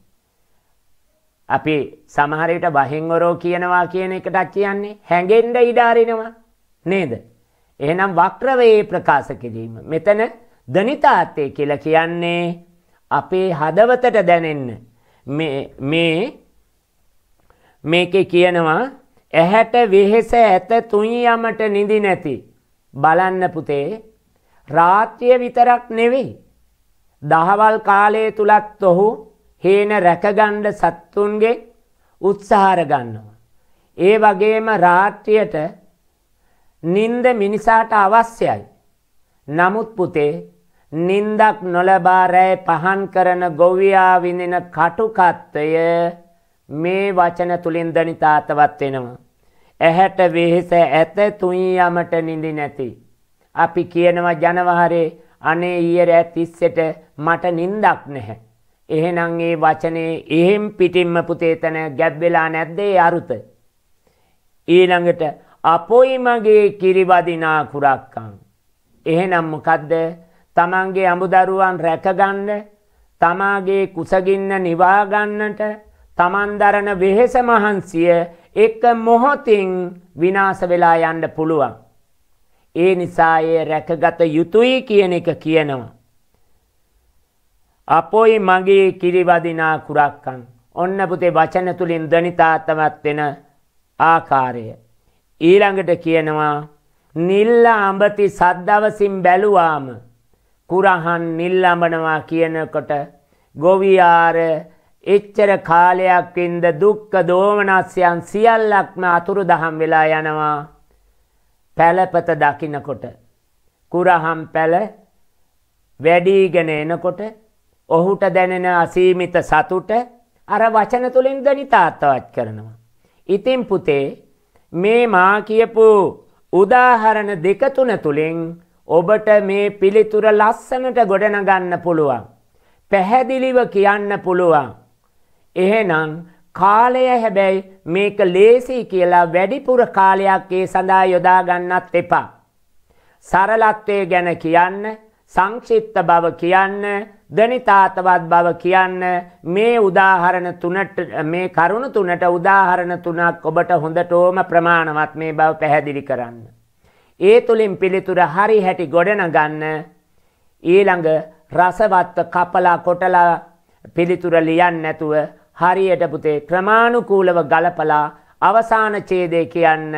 අපි සමහර විට බහින්වරෝ කියනවා කියන එකට කියන්නේ හැඟෙන්න ඉඩ අරිනවා නේද? එහෙනම් වක්‍රවේ ප්‍රකාශ කිරීම. මෙතන ධනිතාත්තේ කියලා කියන්නේ අපේ හදවතට දැනෙන්න. මේ මේකේ කියනවා ඇහැට වෙහෙස ඇත තුන් යමට නිදි නැති. බලන්න පුතේ රාත්‍රිය විතරක් නෙවෙයි. දහවල් කාලයේ තුලත් ඔහු හේන රැකගණ්ඩ සත්තුන්ගේ උත්සාහර ගන්නවා. ඒ වගේම රාත්‍රියට නින්ද මිනිසාට අවශ්‍යයි. නමුත් පුතේ නින්දක් නොලබා රැය පහන් කරන ගොවියා විඳින කටුකත්වය මේ වචන තුලින් දනිතාතවත් වෙනවා. ඇහැට වෙහෙස ඇත තුන් යමට නිදි නැති. අපි කියනවා ජනවාරේ අනේ ඊයේ රෑ 30ට මට නිින්දක් නැහැ. එහෙනම් මේ වචනේ එහෙම් පිටින්ම පුතේ තන ගැබ් වෙලා නැද්ද ඒ අරුත? ඊළඟට අපොයි මගේ කිරිවදිනා කුරක්කන්. එහෙනම් මොකද්ද? තමන්ගේ අඹදරුවන් රැකගන්න තමාගේ කුසගින්න නිවාගන්නට තමන්දරන වෙහෙස මහන්සිය එක මොහොතින් විනාස වෙලා යන්න පුළුවන්. ඒ නිසා ඒ රැකගත යුතුයි කියන එක කියනවා. අපොයි මගේ කිරිවදිනා කුරක්කන් ඔන්න පුතේ වචන තුලින් ධනිතාත්මත් වෙන ආකාරය. ඊළඟට කියනවා නිල්ල අඹති සද්දවසින් බැලුවාම කුරහන් නිල්ලඹනවා කියනකොට ගොවියාර එච්චර කාලයක් ඉඳ දුක්ඛ දෝමනස්යන් සියල්ලක්ම අතුරුදහම් වෙලා යනවා පැලපත දකින්නකොට කුරහම් පැල වැඩිගෙන එනකොට ඔහුට දැනෙන අසීමිත සතුට අර වචන තුලින් දනිතාත්වත් කරනවා ඉතින් පුතේ මේ මා කියපු උදාහරණ දෙක තුන තුලින් ඔබට මේ පිළිතුර ලස්සනට ගොඩනගන්න පුළුවන්. පැහැදිලිව කියන්න පුළුවන්. එහෙනම් කාලය හැබැයි මේක ලේසි කියලා වැඩිපුර කාලයක් ඒ සඳහා යොදා ගන්නත් එපා. සරලත්වය ගැන කියන්න, සංක්ෂිප්ත බව කියන්න, දනිතාතවත් බව කියන්න මේ උදාහරණ තුනට මේ කරුණු තුනට උදාහරණ තුනක් ඔබට හොඳටම ප්‍රමාණවත් මේ බව පැහැදිලි කරන්න. ඒ තුළින් පිළිතුර හරි හැටි ගොඩනගන්න ඊළඟ රසවත්ව කපලා කොටලා පිළිතුර ලියන්න නැතුව හරියට පුතේ ක්‍රමානුකූලව ගලපලා අවසාන ඡේදය කියන්න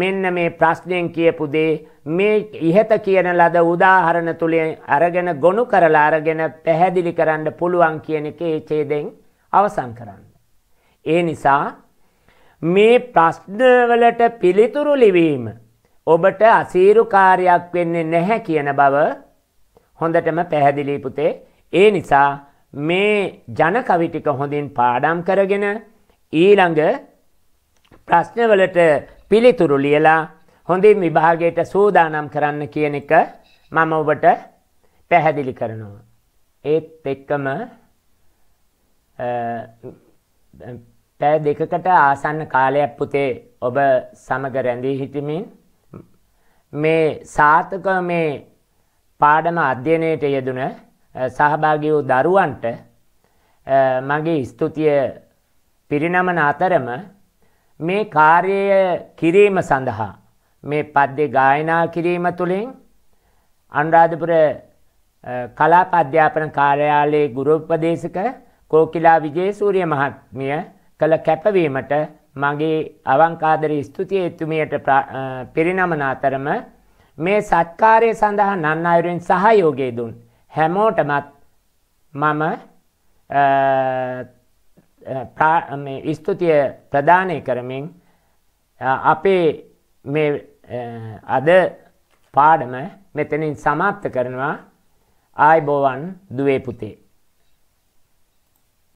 මෙන්න මේ ප්‍රශ්නයෙන් කියපු දේ මේ ඉහත කියන ලද උදාහරණ තුලින් අරගෙන ගොනු කරලා අරගෙන පැහැදිලි කරන්න පුළුවන් කියන එකේ ඡේදයෙන් අවසන් කරන්න. ඒ නිසා මේ ප්‍රශ්නවලට පිළිතුරු ලිවීම ඔබට අසීරු කාර්යයක් වෙන්නේ නැහැ කියන බව හොඳටම පැහැදිලි පුතේ. ඒ නිසා මේ ජන කවි ටික හොඳින් පාඩම් කරගෙන ඊළඟ ප්‍රශ්නවලට පිළිතුරු ලියලා හොඳින් විභාගයට සූදානම් කරන්න කියන එක මම ඔබට පැහැදිලි කරනවා. ඒත් එක්කම පැය දෙකකට ආසන්න කාලයක් පුතේ ඔබ සමග රැඳී හිටිමින් මේ සාතක මේ පාඩම අධ්‍යයනයට යෙදුන සහභාගී වූ දරුවන්ට මගේ ස්තුතිය පිරිනමන අතරම මේ කාර්යය කිරීම සඳහා මේ පද්‍ය ගායනා කිරීම තුළින් අනුරාධපුර කලා අධ්‍යාපන කාර්යාලයේ ගුරුපදේශක කෝකිලා විජේසූරිය මහත්මිය කළ කැපවීමට මගේ අවංකාදර ස්තුතිය එතුමියට පිරිනමන අතරම මේ සත්කාරය සඳහා නන් අයුරෙන් සහයෝගය දුන් හැමෝටමත් මම ස්තුතිය ප්‍රධානය කරමින් අපේ මේ අද පාඩම මෙතනින් සමාප්ත කරනවා ආයිබෝවන් දුවේ පුතේ